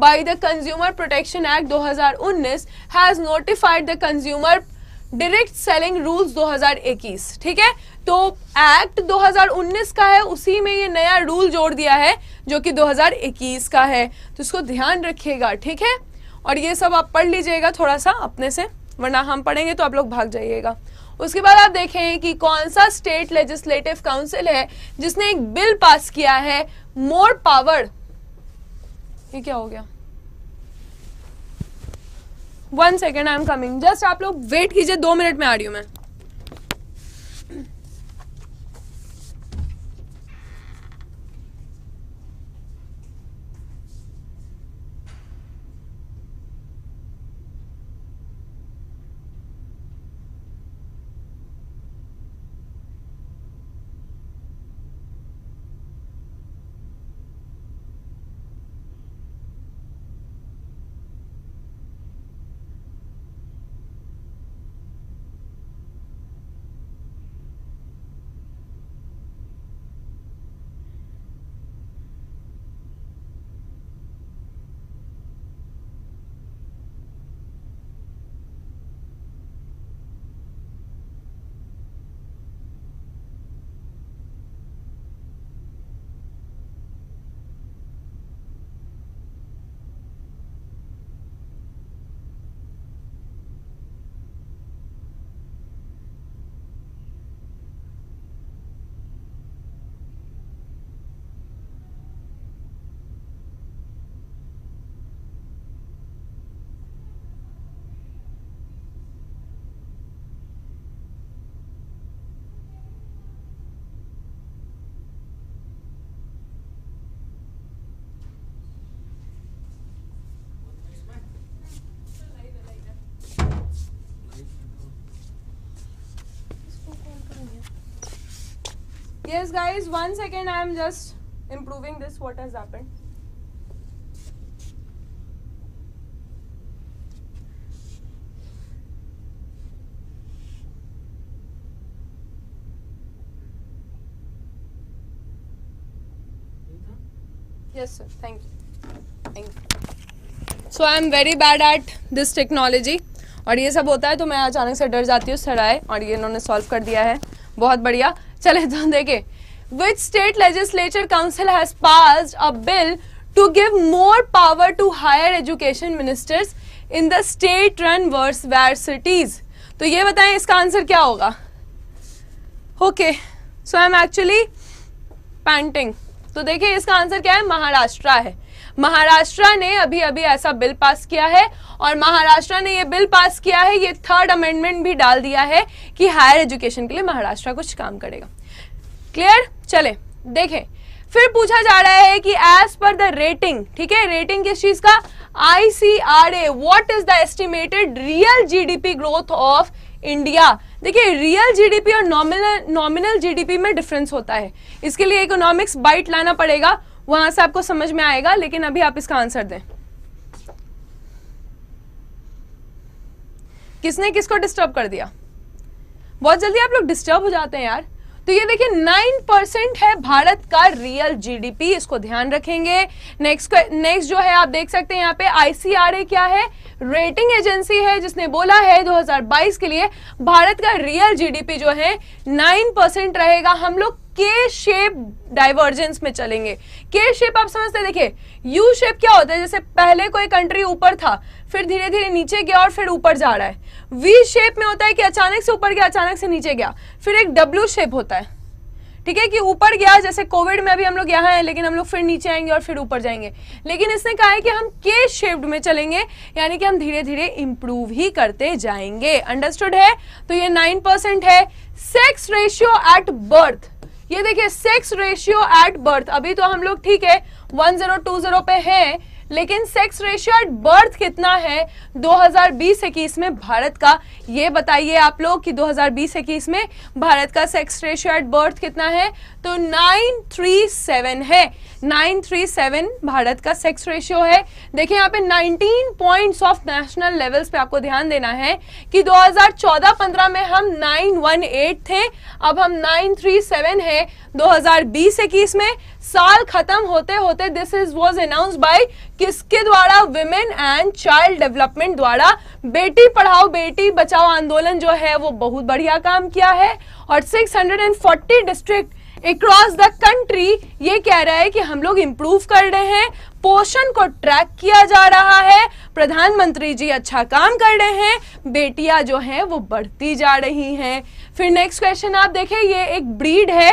by the consumer protection act दो हजार 2019 has notified the consumer direct selling rules 2021 ठीक है तो एक्ट 2019 का है उसी में ये नया रूल जोड़ दिया है जो कि 2021 का है तो इसको ध्यान रखिएगा ठीक है और ये सब आप पढ़ लीजिएगा थोड़ा सा अपने से वरना हम पढ़ेंगे तो आप लोग भाग जाइएगा उसके बाद आप देखें कि कौन सा स्टेट लेजिस्लेटिव काउंसिल है जिसने एक बिल पास किया है मोर पावर ये क्या हो गया one second I am coming just आप लोग वेट कीजिए दो मिनट में आ रही हूं मैं yes guys one second i am just improving this what has happened yes sir thank you thank you so i am very bad at this technology और ये सब होता है तो मैं अचानक से डर जाती हूँ सड़ाए और ये इन्होंने सॉल्व कर दिया है बहुत बढ़िया चले तो देखे which state legislature council has pass a bill to give more power to higher education ministers in the state universities तो ये बताएं इसका आंसर क्या होगा okay so I am actually painting तो देखिए इसका आंसर क्या है महाराष्ट्र है महाराष्ट्र ने अभी अभी ऐसा बिल पास किया है और महाराष्ट्र ने ये बिल पास किया है ये थर्ड अमेंडमेंट भी डाल दिया है कि हायर एजुकेशन के लिए महाराष्ट्र कुछ काम करेगा क्लियर चले देखें फिर पूछा जा रहा है कि एज पर द रेटिंग ठीक है रेटिंग किस चीज का I C R A what is the estimated real GDP growth of India देखिए रियल जीडीपी और नॉमिनल नॉमिनल जीडीपी में डिफरेंस होता है इसके लिए इकोनॉमिक्स बाइट लाना पड़ेगा वहां से आपको समझ में आएगा लेकिन अभी आप इसका आंसर दें किसने किसको डिस्टर्ब कर दिया बहुत जल्दी आप लोग डिस्टर्ब हो जाते हैं यार तो ये देखिए नाइन परसेंट है भारत का रियल जीडीपी इसको ध्यान रखेंगे नेक्स्ट नेक्स्ट जो है आप देख सकते हैं यहाँ पे आईसीआरए क्या है रेटिंग एजेंसी है जिसने बोला है 2022 के लिए भारत का रियल जीडीपी जो है नाइन परसेंट रहेगा हम लोग के शेप डाइवर्जेंस में चलेंगे के शेप आप समझते देखिए यू शेप क्या होता है जैसे पहले कोई कंट्री ऊपर था फिर धीरे धीरे नीचे गया और फिर ऊपर जा रहा है वी शेप में होता है कि अचानक से ऊपर गया अचानक से नीचे गया फिर एक डब्ल्यू शेप होता है ठीक है कि ऊपर गया जैसे कोविड में अभी हम लोग यहाँ हैं लेकिन हम लोग फिर नीचे आएंगे और फिर ऊपर जाएंगे लेकिन इसने कहा है कि हम के शेप्ड में चलेंगे यानी कि हम धीरे धीरे इम्प्रूव ही करते जाएंगे अंडरस्टूड है तो ये नाइन परसेंट है सेक्स रेशियो एट बर्थ ये देखिए सेक्स रेशियो एट बर्थ अभी तो हम लोग ठीक है वन जीरो टू जीरो पे है लेकिन सेक्स रेशियो एट बर्थ कितना है 2020-21 में भारत का ये बताइए आप लोग कि 2020-21 में भारत का सेक्स रेशियो एट बर्थ कितना है तो 937 है 937 भारत का सेक्स रेशियो है देखिए यहाँ पे 19 पॉइंट्स ऑफ नेशनल लेवल्स पे आपको ध्यान देना है कि 2014-15 में हम 918 थे अब हम 937 है 2020-21 में साल खत्म होते होते this is was announce by किसके द्वारा विमेन एंड चाइल्ड डेवलपमेंट द्वारा बेटी पढ़ाओ बेटी बचाओ आंदोलन जो है वो बहुत बढ़िया काम किया है और 640 डिस्ट्रिक्ट अक्रॉस द कंट्री ये कह रहा है कि हम लोग इम्प्रूव कर रहे हैं पोषण को ट्रैक किया जा रहा है प्रधानमंत्री जी अच्छा काम कर रहे हैं बेटियां जो हैं वो बढ़ती जा रही हैं फिर नेक्स्ट क्वेश्चन आप देखें ये एक ब्रीड है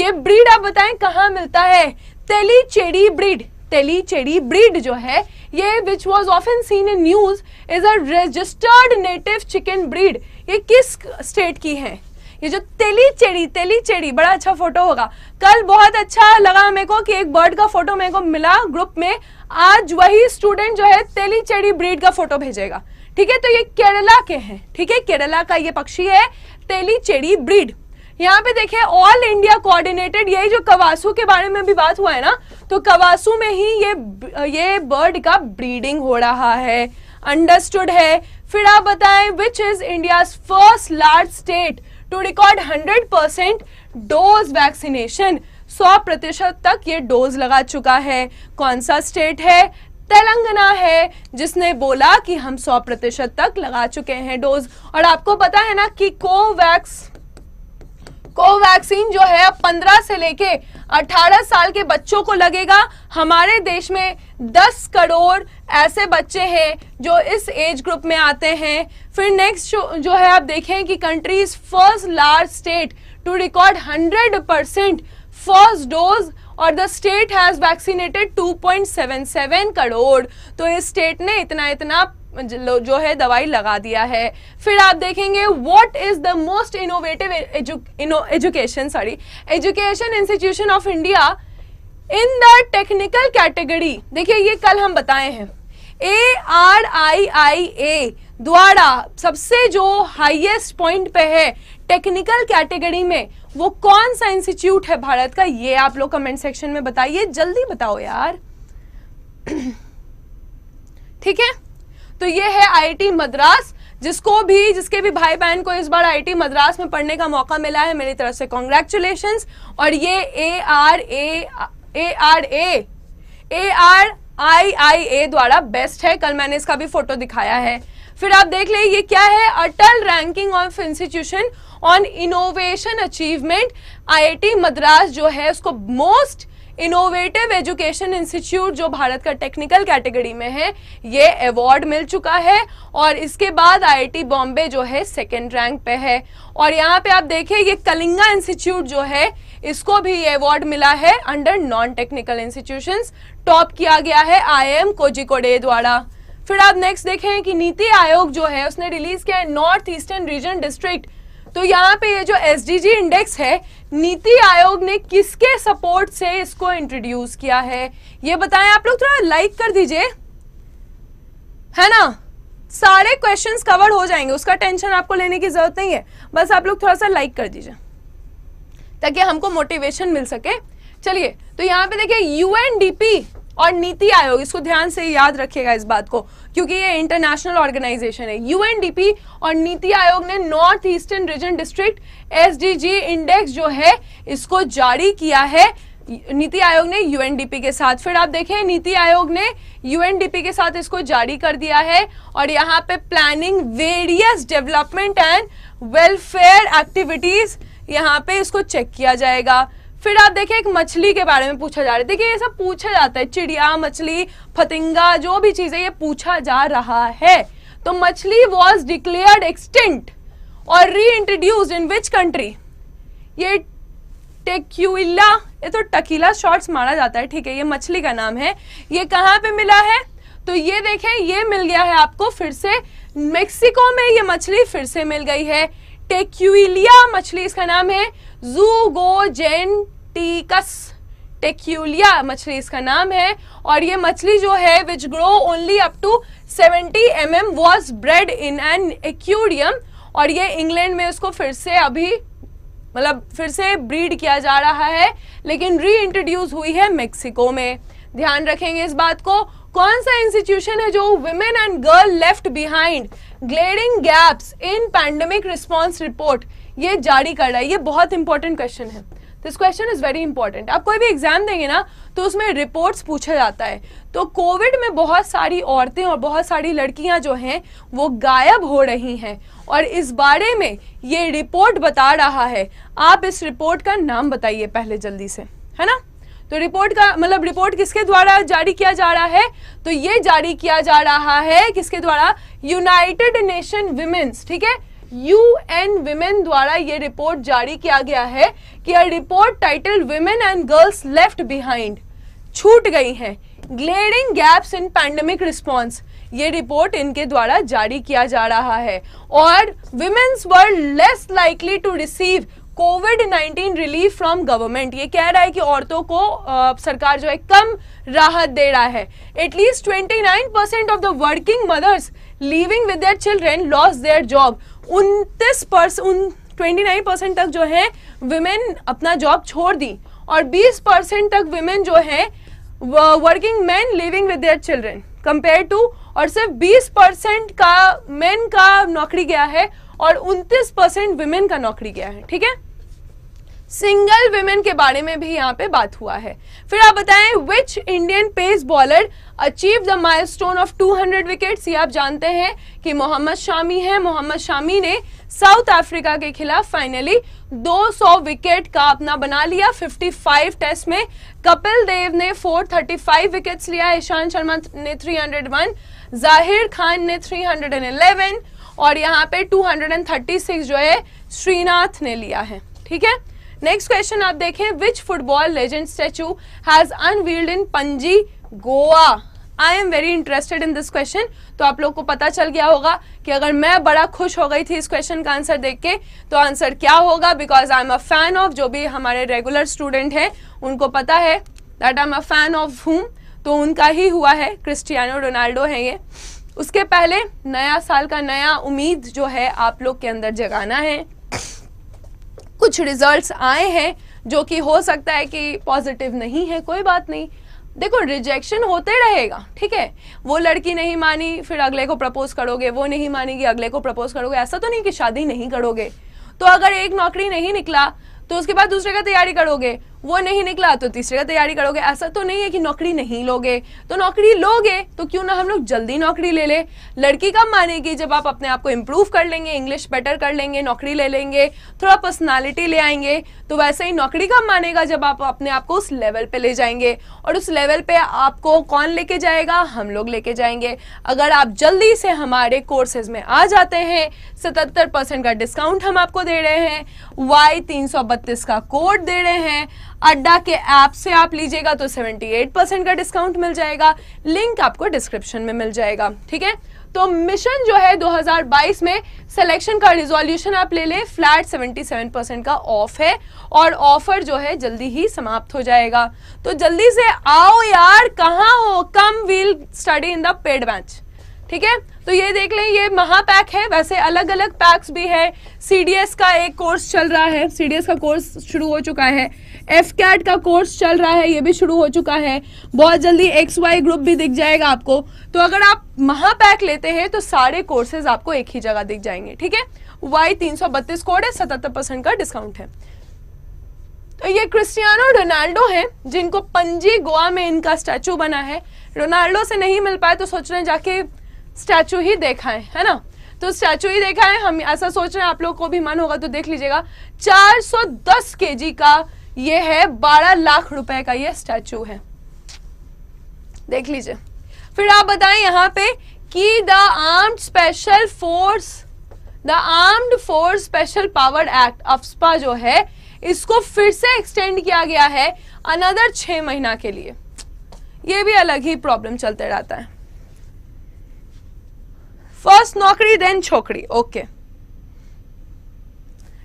ये ब्रीड आप बताएं कहाँ मिलता है Tellicherry breed Tellicherry breed जो है ये which was often seen in news is a registered native chicken breed ये किस स्टेट की है ये जो तेली चेड़ी तेली चेड़ी बड़ा अच्छा फोटो होगा कल बहुत अच्छा लगा मेरे को कि एक बर्ड का फोटो मेरे को मिला ग्रुप में आज वही स्टूडेंट जो है तेली चेड़ी ब्रीड का फोटो भेजेगा ठीक है तो ये केरला के हैं ठीक है केरला का ये पक्षी है तेली चेड़ी ब्रीड यहाँ पे देखिए ऑल इंडिया कोऑर्डिनेटेड यही जो कवासू के बारे में भी बात हुआ है ना तो कवासू में ही ये ये बर्ड का ब्रीडिंग हो रहा है अंडरस्टूड है फिर आप बताएं which is India first large state to record 100 percent dose vaccination 100 प्रतिशत तक ये डोज लगा चुका है कौन सा स्टेट है तेलंगाना है जिसने बोला कि हम 100 प्रतिशत तक लगा चुके हैं डोज और आपको पता है ना कि कोवैक्स कोवैक्सीन जो है पंद्रह से लेके अठारह साल के बच्चों को लगेगा हमारे देश में दस करोड़ ऐसे बच्चे हैं जो इस एज ग्रुप में आते हैं फिर नेक्स्ट जो है आप देखें कि countries first large state to record hundred percent first dose और the state has vaccinated 2.77 crore तो इस स्टेट ने इतना इतना जो है दवाई लगा दिया है फिर आप देखेंगे what is the most innovative education sorry education institution of India in the technical category देखिए ये कल हम बताए हैं ए आर आई आई ए द्वारा सबसे जो हाईएस्ट पॉइंट पे है टेक्निकल कैटेगरी में वो कौन सा इंस्टीट्यूट है भारत का ये आप लोग कमेंट सेक्शन में बताइए जल्दी बताओ यार ठीक है तो ये है आईआईटी मद्रास जिसको भी जिसके भी भाई बहन को इस बार आईटी मद्रास में पढ़ने का मौका मिला है मेरी तरफ से कॉन्ग्रेचुलेशन और ये A R A A R A A R I I A द्वारा बेस्ट है कल मैंने इसका भी फोटो दिखाया है फिर आप देख ले ये क्या है Atal ranking of institution on innovation achievement IIT Madras जो है उसको मोस्ट इनोवेटिव एजुकेशन इंस्टीट्यूट जो भारत का टेक्निकल कैटेगरी में है ये अवार्ड मिल चुका है और इसके बाद आईआईटी बॉम्बे जो है सेकेंड रैंक पे है और यहाँ पे आप देखिए ये कलिंगा इंस्टीट्यूट जो है इसको भी ये अवार्ड मिला है under non technical institution top किया गया है आई एम कोजिकोडे द्वारा फिर आप नेक्स्ट देखें कि नीति आयोग जो है उसने रिलीज किया है नॉर्थ ईस्टर्न रीजन डिस्ट्रिक्ट तो यहाँ पे ये जो एस इंडेक्स है नीति आयोग ने किसके सपोर्ट से इसको इंट्रोड्यूस किया है ये बताएं आप लोग थोड़ा लाइक कर दीजिए है ना सारे क्वेश्चंस कवर हो जाएंगे उसका टेंशन आपको लेने की जरूरत नहीं है बस आप लोग थोड़ा सा लाइक कर दीजिए ताकि हमको मोटिवेशन मिल सके चलिए तो यहाँ पे देखिए यूएनडीपी और नीति आयोग इसको ध्यान से याद रखिएगा इस बात को क्योंकि ये इंटरनेशनल ऑर्गेनाइजेशन है यूएनडीपी और नीति आयोग ने north eastern region district SDG index जो है इसको जारी किया है नीति आयोग ने यूएनडीपी के साथ फिर आप देखें नीति आयोग ने यूएनडीपी के साथ इसको जारी कर दिया है और यहाँ पे planning various development and welfare activities यहाँ पे इसको चेक किया जाएगा फिर आप देखिए एक मछली के बारे में पूछा जा रहा है देखिए ये सब पूछा जाता है चिड़िया मछली फतिंगा जो भी चीज है ये पूछा जा रहा है तो मछली वॉज डिक्लेयर्ड एक्सटिंक्ट और री इंट्रोड्यूस्ड इन विच कंट्री ये टेक्यूला ये तो टकीला शॉर्ट्स मारा जाता है ठीक है ये मछली का नाम है ये कहाँ पे मिला है तो ये देखें ये मिल गया है आपको फिर से मेक्सिको में ये मछली फिर से मिल गई है टेक्यूलिया मछली इसका नाम है जूगोजेंटिकस टेक्यूलिया मछली इसका नाम है और ये मछली जो है which grow only up to 70 M M was bred in an aquarium और ये इंग्लैंड में उसको फिर से अभी मतलब फिर से ब्रीड किया जा रहा है लेकिन री इंट्रोड्यूस हुई है मेक्सिको में ध्यान रखेंगे इस बात को कौन सा इंस्टीट्यूशन है जो women and girl left behind glaring gaps in pandemic response report ये जारी कर रहा है ये बहुत इंपॉर्टेंट क्वेश्चन है this question is very important आप कोई भी एग्जाम देंगे ना तो उसमें रिपोर्ट्स पूछा जाता है तो कोविड में बहुत सारी औरतें और बहुत सारी लड़कियां जो हैं वो गायब हो रही हैं और इस बारे में ये रिपोर्ट बता रहा है आप इस रिपोर्ट का नाम बताइए पहले जल्दी से है ना तो रिपोर्ट का मतलब रिपोर्ट किसके द्वारा जारी किया जा रहा है तो ये जारी किया जा रहा है किसके द्वारा यूनाइटेड नेशन विमेन्स ठीक है एन विमेन द्वारा ये रिपोर्ट जारी किया गया है कि यह report title women and girls left behind छूट गई है glaring gaps in pandemic response ये रिपोर्ट इनके द्वारा जारी किया जा रहा है और women's were less likely to receive COVID 19 relief from government ये कह रहा है कि औरतों को आ, सरकार जो है कम राहत दे रहा है at least 29 percent of the working mothers living with their children loss their job उनतीस ट्वेंटी नाइन परसेंट तक जो है विमेन अपना जॉब छोड़ दी और बीस परसेंट तक विमेन जो है working man living with their children compare to और सिर्फ 20 परसेंट का मैन का नौकरी गया है और 29 परसेंट विमेन का नौकरी गया है ठीक है सिंगल विमेन के बारे में भी यहाँ पे बात हुआ है फिर आप बताएं which Indian pace bowler achieve the milestone of 200 wickets ये आप जानते हैं कि मोहम्मद शामी है मोहम्मद शामी ने साउथ अफ्रीका के खिलाफ फाइनली 200 विकेट का अपना बना लिया 55 टेस्ट में कपिल देव ने 435 विकेट्स लिया ईशान शर्मा ने 301 जाहिर खान ने 311 और यहाँ पे 236 जो है श्रीनाथ ने लिया है ठीक है नेक्स्ट क्वेश्चन आप देखें which football legend statue has unveiled in Panaji Goa I am very interested in this question तो आप लोग को पता चल गया होगा कि अगर मैं बड़ा खुश हो गई थी इस क्वेश्चन का आंसर देख के तो आंसर क्या होगा because I am a fan of जो भी हमारे रेगुलर स्टूडेंट हैं उनको पता है that I am a fan of whom तो उनका ही हुआ है क्रिस्टियानो रोनाल्डो है ये उसके पहले नया साल का नया उम्मीद जो है आप लोग के अंदर जगाना है कुछ रिजल्ट्स आए हैं जो कि हो सकता है कि पॉजिटिव नहीं है कोई बात नहीं देखो रिजेक्शन होते रहेगा ठीक है वो लड़की नहीं मानी फिर अगले को प्रपोज करोगे वो नहीं मानेगी अगले को प्रपोज करोगे ऐसा तो नहीं कि शादी नहीं करोगे तो अगर एक नौकरी नहीं निकला तो उसके बाद दूसरे का तैयारी करोगे वो नहीं निकला तो तीसरे का तैयारी करोगे ऐसा तो नहीं है कि नौकरी नहीं लोगे तो नौकरी लोगे तो क्यों ना हम लोग जल्दी नौकरी ले ले लड़की कब मानेगी जब आप अपने आप को इम्प्रूव कर लेंगे इंग्लिश बेटर कर लेंगे नौकरी ले लेंगे थोड़ा पर्सनैलिटी ले आएंगे तो वैसे ही नौकरी कब मानेगा जब आप अपने आप को उस लेवल पर ले जाएंगे और उस लेवल पर आपको कौन लेके जाएगा हम लोग लेके जाएंगे अगर आप जल्दी से हमारे कोर्सेज में आ जाते हैं सतहत्तर परसेंट का डिस्काउंट हम आपको दे रहे हैं वाई तीन सौ बत्तीस का कोड दे रहे हैं अड्डा के ऐप से आप लीजिएगा तो 78 परसेंट का डिस्काउंट मिल जाएगा लिंक आपको डिस्क्रिप्शन में मिल जाएगा ठीक है तो मिशन जो है 2022 में सिलेक्शन का रिजोल्यूशन आप ले लें फ्लैट 77 परसेंट का ऑफ है और ऑफर जो है जल्दी ही समाप्त हो जाएगा तो जल्दी से आओ यार कहाँ हो come we'll study in the paid batch ठीक है तो ये देख लें ये महापैक है वैसे अलग अलग पैक्स भी है सीडीएस का एक कोर्स चल रहा है सीडीएस का कोर्स शुरू हो चुका है एफ कैट का कोर्स चल रहा है ये भी शुरू हो चुका है बहुत जल्दी एक्स वाई ग्रुप भी दिख जाएगा आपको तो अगर आप महापैक लेते हैं तो सारे कोर्सेज आपको एक ही जगह दिख जाएंगे ठीक है वाई तीन सौ बत्तीस कोड है सतहत्तर परसेंट का डिस्काउंट है तो ये क्रिस्टियानो रोनाल्डो हैं जिनको पंजी गोवा में इनका स्टैचू बना है रोनाल्डो से नहीं मिल पाए तो सोच रहे हैं जाके स्टैचू ही देखा है, है ना तो स्टैचू ही देखा है हम ऐसा सोच रहे हैं आप लोग को भी मन होगा तो देख लीजिएगा 410 जी का ये है बारह लाख रुपए का ये स्टैचू है देख लीजिए फिर आप बताएं यहां पे कि the armed special force the armed force special power act AFSPA जो है इसको फिर से एक्सटेंड किया गया है अनदर छह महीना के लिए ये भी अलग ही प्रॉब्लम चलते रहता है फर्स्ट नौकरी देन छोकरी ओके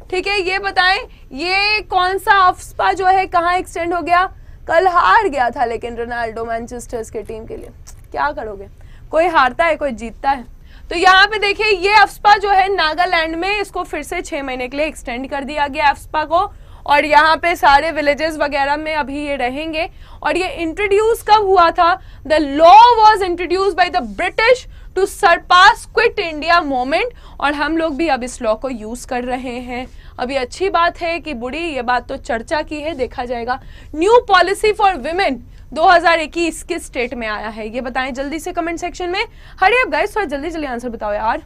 ठीक है ये बताएं ये कौन सा अफसपा जो है कहाँ एक्सटेंड हो गया कल हार गया था लेकिन रोनाल्डो मैनचेस्टर्स के टीम के लिए क्या करोगे कोई हारता है कोई जीतता है तो यहाँ पे देखिए ये अफ्सपा जो है नागालैंड में इसको फिर से छह महीने के लिए एक्सटेंड कर दिया गया अफस्पा को और यहाँ पे सारे विलेजेस वगैरह में अभी ये रहेंगे और ये इंट्रोड्यूस कब हुआ था the law was introduce by the British to suppress quit India movement और हम लोग भी अब इस लॉ को यूज़ कर रहे हैं अभी अच्छी बात है कि बुढ़ी ये बात तो चर्चा की है देखा जाएगा न्यू पॉलिसी फॉर वुमेन 2021 किस स्टेट में आया है ये बताएं जल्दी से कमेंट सेक्शन में हरे अब गाइस थोड़ा जल्दी जल्दी आंसर बताओ यार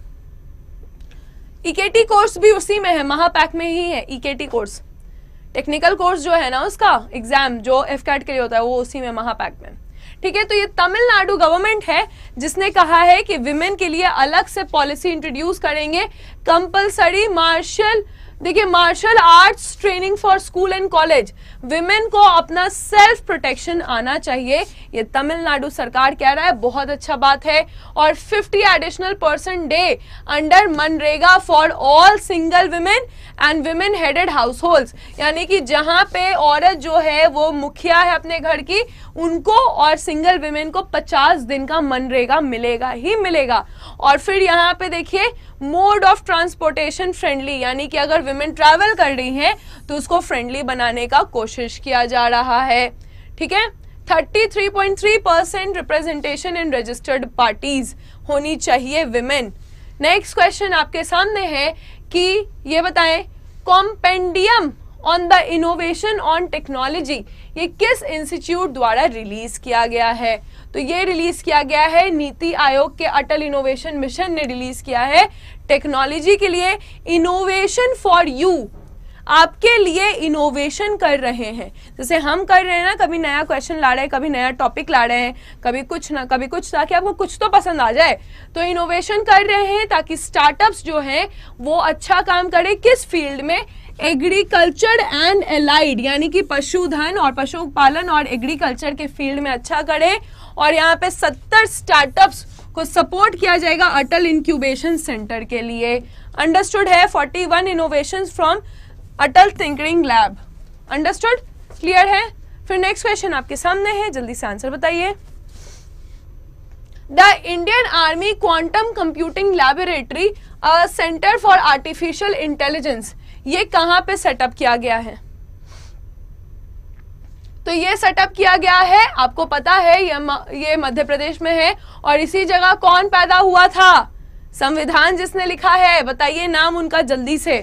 इकेटी e कोर्स भी उसी में है महापैक में ही है इकेटी e कोर्स टेक्निकल कोर्स जो है ना उसका एग्जाम जो एफ कैट के लिए होता है वो उसी में महापैक में ठीक है तो ये तमिलनाडु गवर्नमेंट है जिसने कहा है कि विमेन के लिए अलग से पॉलिसी इंट्रोड्यूस करेंगे कंपलसरी मार्शल देखिए martial arts training for school and college women को अपना सेल्फ प्रोटेक्शन आना चाहिए ये तमिलनाडु सरकार कह रहा है बहुत अच्छा बात है और 50 additional percent day under MNREGA for all single women and women headed house यानी कि जहां पे औरत जो है वो मुखिया है अपने घर की उनको और सिंगल विमेन को पचास दिन का मनरेगा मिलेगा ही मिलेगा और फिर यहाँ पे देखिए मोड ऑफ ट्रांसपोर्टेशन फ्रेंडली यानी कि अगर वुमेन ट्रैवल कर रही हैं तो उसको फ्रेंडली बनाने का कोशिश किया जा रहा है ठीक है 33.3 percent representation in registered parties होनी चाहिए वुमेन नेक्स्ट क्वेश्चन आपके सामने है कि ये बताएं compendium on the innovation on technology ये किस इंस्टीट्यूट द्वारा रिलीज किया गया है तो ये रिलीज किया गया है नीति आयोग के अटल इनोवेशन मिशन ने रिलीज किया है टेक्नोलॉजी के लिए इनोवेशन फॉर यू आपके लिए इनोवेशन कर रहे हैं जैसे हम कर रहे हैं ना कभी नया क्वेश्चन ला रहे हैं कभी नया टॉपिक ला रहे हैं कभी कुछ ना कभी कुछ ताकि आपको कुछ तो पसंद आ जाए तो इनोवेशन कर रहे हैं ताकि स्टार्टअप्स जो हैं वो अच्छा काम करे किस फील्ड में एग्रीकल्चर एंड एलाइड यानी कि पशुधन और पशुपालन और एग्रीकल्चर के फील्ड में अच्छा करे और यहाँ पे सत्तर स्टार्टअप्स को सपोर्ट किया जाएगा अटल इंक्यूबेशन सेंटर के लिए अंडरस्टूड है 41 one innovation from Atal thinking lab understood clear है फिर नेक्स्ट क्वेश्चन आपके सामने है जल्दी से आंसर बताइए the Indian army quantum computing laboratory centre for artificial intelligence ये कहाँ पे सेटअप किया गया है तो ये सेटअप किया गया है आपको पता है ये ये मध्य प्रदेश में है और इसी जगह कौन पैदा हुआ था संविधान जिसने लिखा है बताइए नाम उनका जल्दी से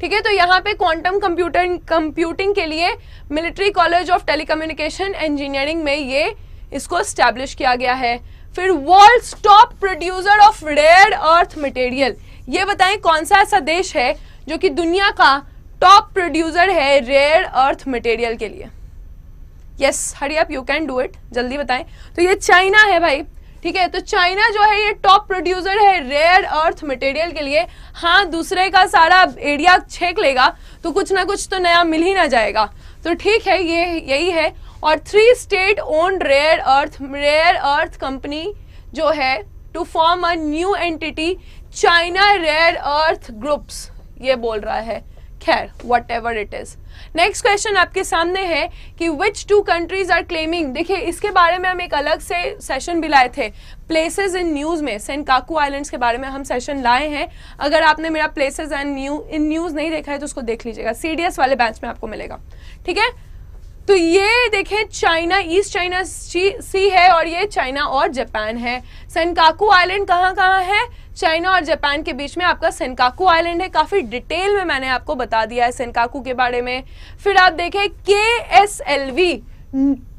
ठीक है तो यहाँ पे क्वांटम कंप्यूटर कंप्यूटिंग के लिए military college of telecommunication engineering में ये इसको स्टैब्लिश किया गया है फिर world top producer of rare earth material ये बताएं कौन सा ऐसा देश है जो कि दुनिया का टॉप प्रोड्यूसर है रेयर अर्थ मटेरियल के लिए यस हरी आप यू कैन डू इट जल्दी बताएं तो ये चाइना है भाई ठीक है तो चाइना जो है ये टॉप प्रोड्यूसर है रेयर अर्थ मटेरियल के लिए हाँ दूसरे का सारा एरिया छेक लेगा तो कुछ ना कुछ तो नया मिल ही ना जाएगा तो ठीक है ये यही है और three state own rare earth rare earth company जो है to form a new entity China rare earth groups ये बोल रहा है खैर whatever it is next question आपके सामने है कि which two countries are claiming देखिए इसके बारे में हम एक अलग से सेशन भी लाए थे प्लेसेज इन न्यूज़ में सेंकाकू आइलैंड के बारे में हम सेशन लाए हैं अगर आपने मेरा places and new in news नहीं देखा है तो उसको देख लीजिएगा सीडीएस वाले बैच में आपको मिलेगा ठीक है तो ये देखें चाइना ईस्ट चाइना सी है और ये चाइना और जापान है सनकाकू आइलैंड कहाँ कहाँ है चाइना और जापान के बीच में आपका सेनकाकू आइलैंड है काफ़ी डिटेल में मैंने आपको बता दिया है सेनकाकू के बारे में फिर आप देखें K S L V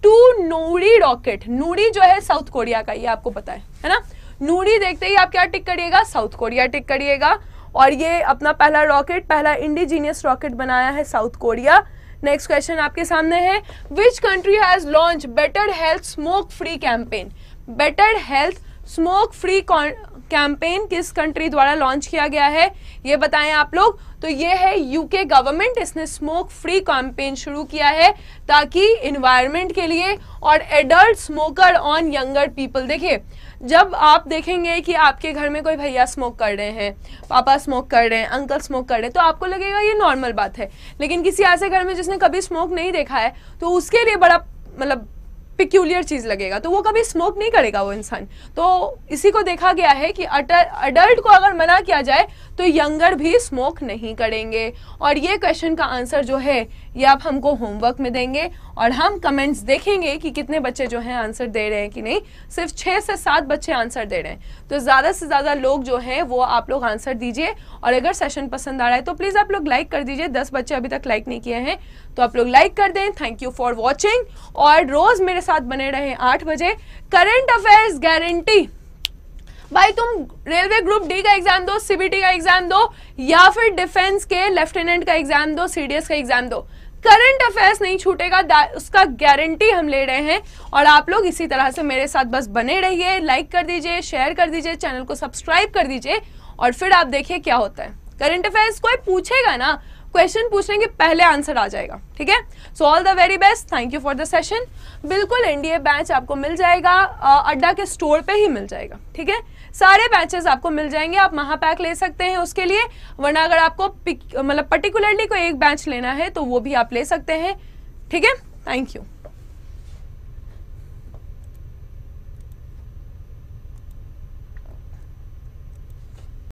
two Nuri rocket Nuri जो है साउथ कोरिया का ये आपको पता है है ना नूरी देखते ही आप क्या टिक करिएगा साउथ कोरिया टिक करिएगा और ये अपना पहला रॉकेट पहला इंडिजीनियस रॉकेट बनाया है साउथ कोरिया नेक्स्ट क्वेश्चन आपके सामने है which country has launch better health smoke free campaign better health smoke free campaign किस कंट्री द्वारा लॉन्च किया गया है ये बताएं आप लोग तो ये है यूके गवर्नमेंट इसने स्मोक फ्री कैंपेन शुरू किया है ताकि इन्वायरमेंट के लिए और adult smoker on younger people देखिए जब आप देखेंगे कि आपके घर में कोई भैया स्मोक कर रहे हैं पापा स्मोक कर रहे हैं अंकल स्मोक कर रहे हैं तो आपको लगेगा ये नॉर्मल बात है लेकिन किसी ऐसे घर में जिसने कभी स्मोक नहीं देखा है तो उसके लिए बड़ा मतलब पिक्यूलियर चीज़ लगेगा तो वो कभी स्मोक नहीं करेगा वो इंसान तो इसी को देखा गया है कि अडल्ट को अगर मना किया जाए तो यंगर भी स्मोक नहीं करेंगे और ये क्वेश्चन का आंसर जो है ये आप हमको होमवर्क में देंगे और हम कमेंट्स देखेंगे कि कितने बच्चे जो हैं आंसर दे रहे हैं कि नहीं सिर्फ छः से सात बच्चे आंसर दे रहे हैं तो ज़्यादा से ज़्यादा लोग जो हैं वो आप लोग आंसर दीजिए और अगर सेशन पसंद आ रहा है तो प्लीज़ आप लोग लाइक कर दीजिए दस बच्चे अभी तक लाइक नहीं किए हैं तो आप लोग लाइक कर दें थैंक यू फॉर वॉचिंग और रोज़ मेरे साथ बने रहें आठ बजे करेंट अफेयर्स गारंटी भाई तुम रेलवे ग्रुप डी का एग्जाम दो सीबीटी का एग्जाम दो या फिर डिफेंस के लेफ्टिनेंट का एग्जाम दो सीडीएस का एग्जाम दो करंट अफेयर्स नहीं छूटेगा उसका गारंटी हम ले रहे हैं और आप लोग इसी तरह से मेरे साथ बस बने रहिए लाइक कर दीजिए शेयर कर दीजिए चैनल को सब्सक्राइब कर दीजिए और फिर आप देखिए क्या होता है करंट अफेयर्स कोई पूछेगा ना क्वेश्चन पूछने के पहले आंसर आ जाएगा ठीक है so all the very best thank you for the session बिल्कुल एनडीए बैच आपको मिल जाएगा अड्डा के स्टोर पे ही मिल जाएगा ठीक है सारे बैचेस आपको मिल जाएंगे आप महापैक ले सकते हैं उसके लिए वरना अगर आपको मतलब पर्टिकुलरली कोई एक बैच लेना है तो वो भी आप ले सकते हैं ठीक है थैंक यू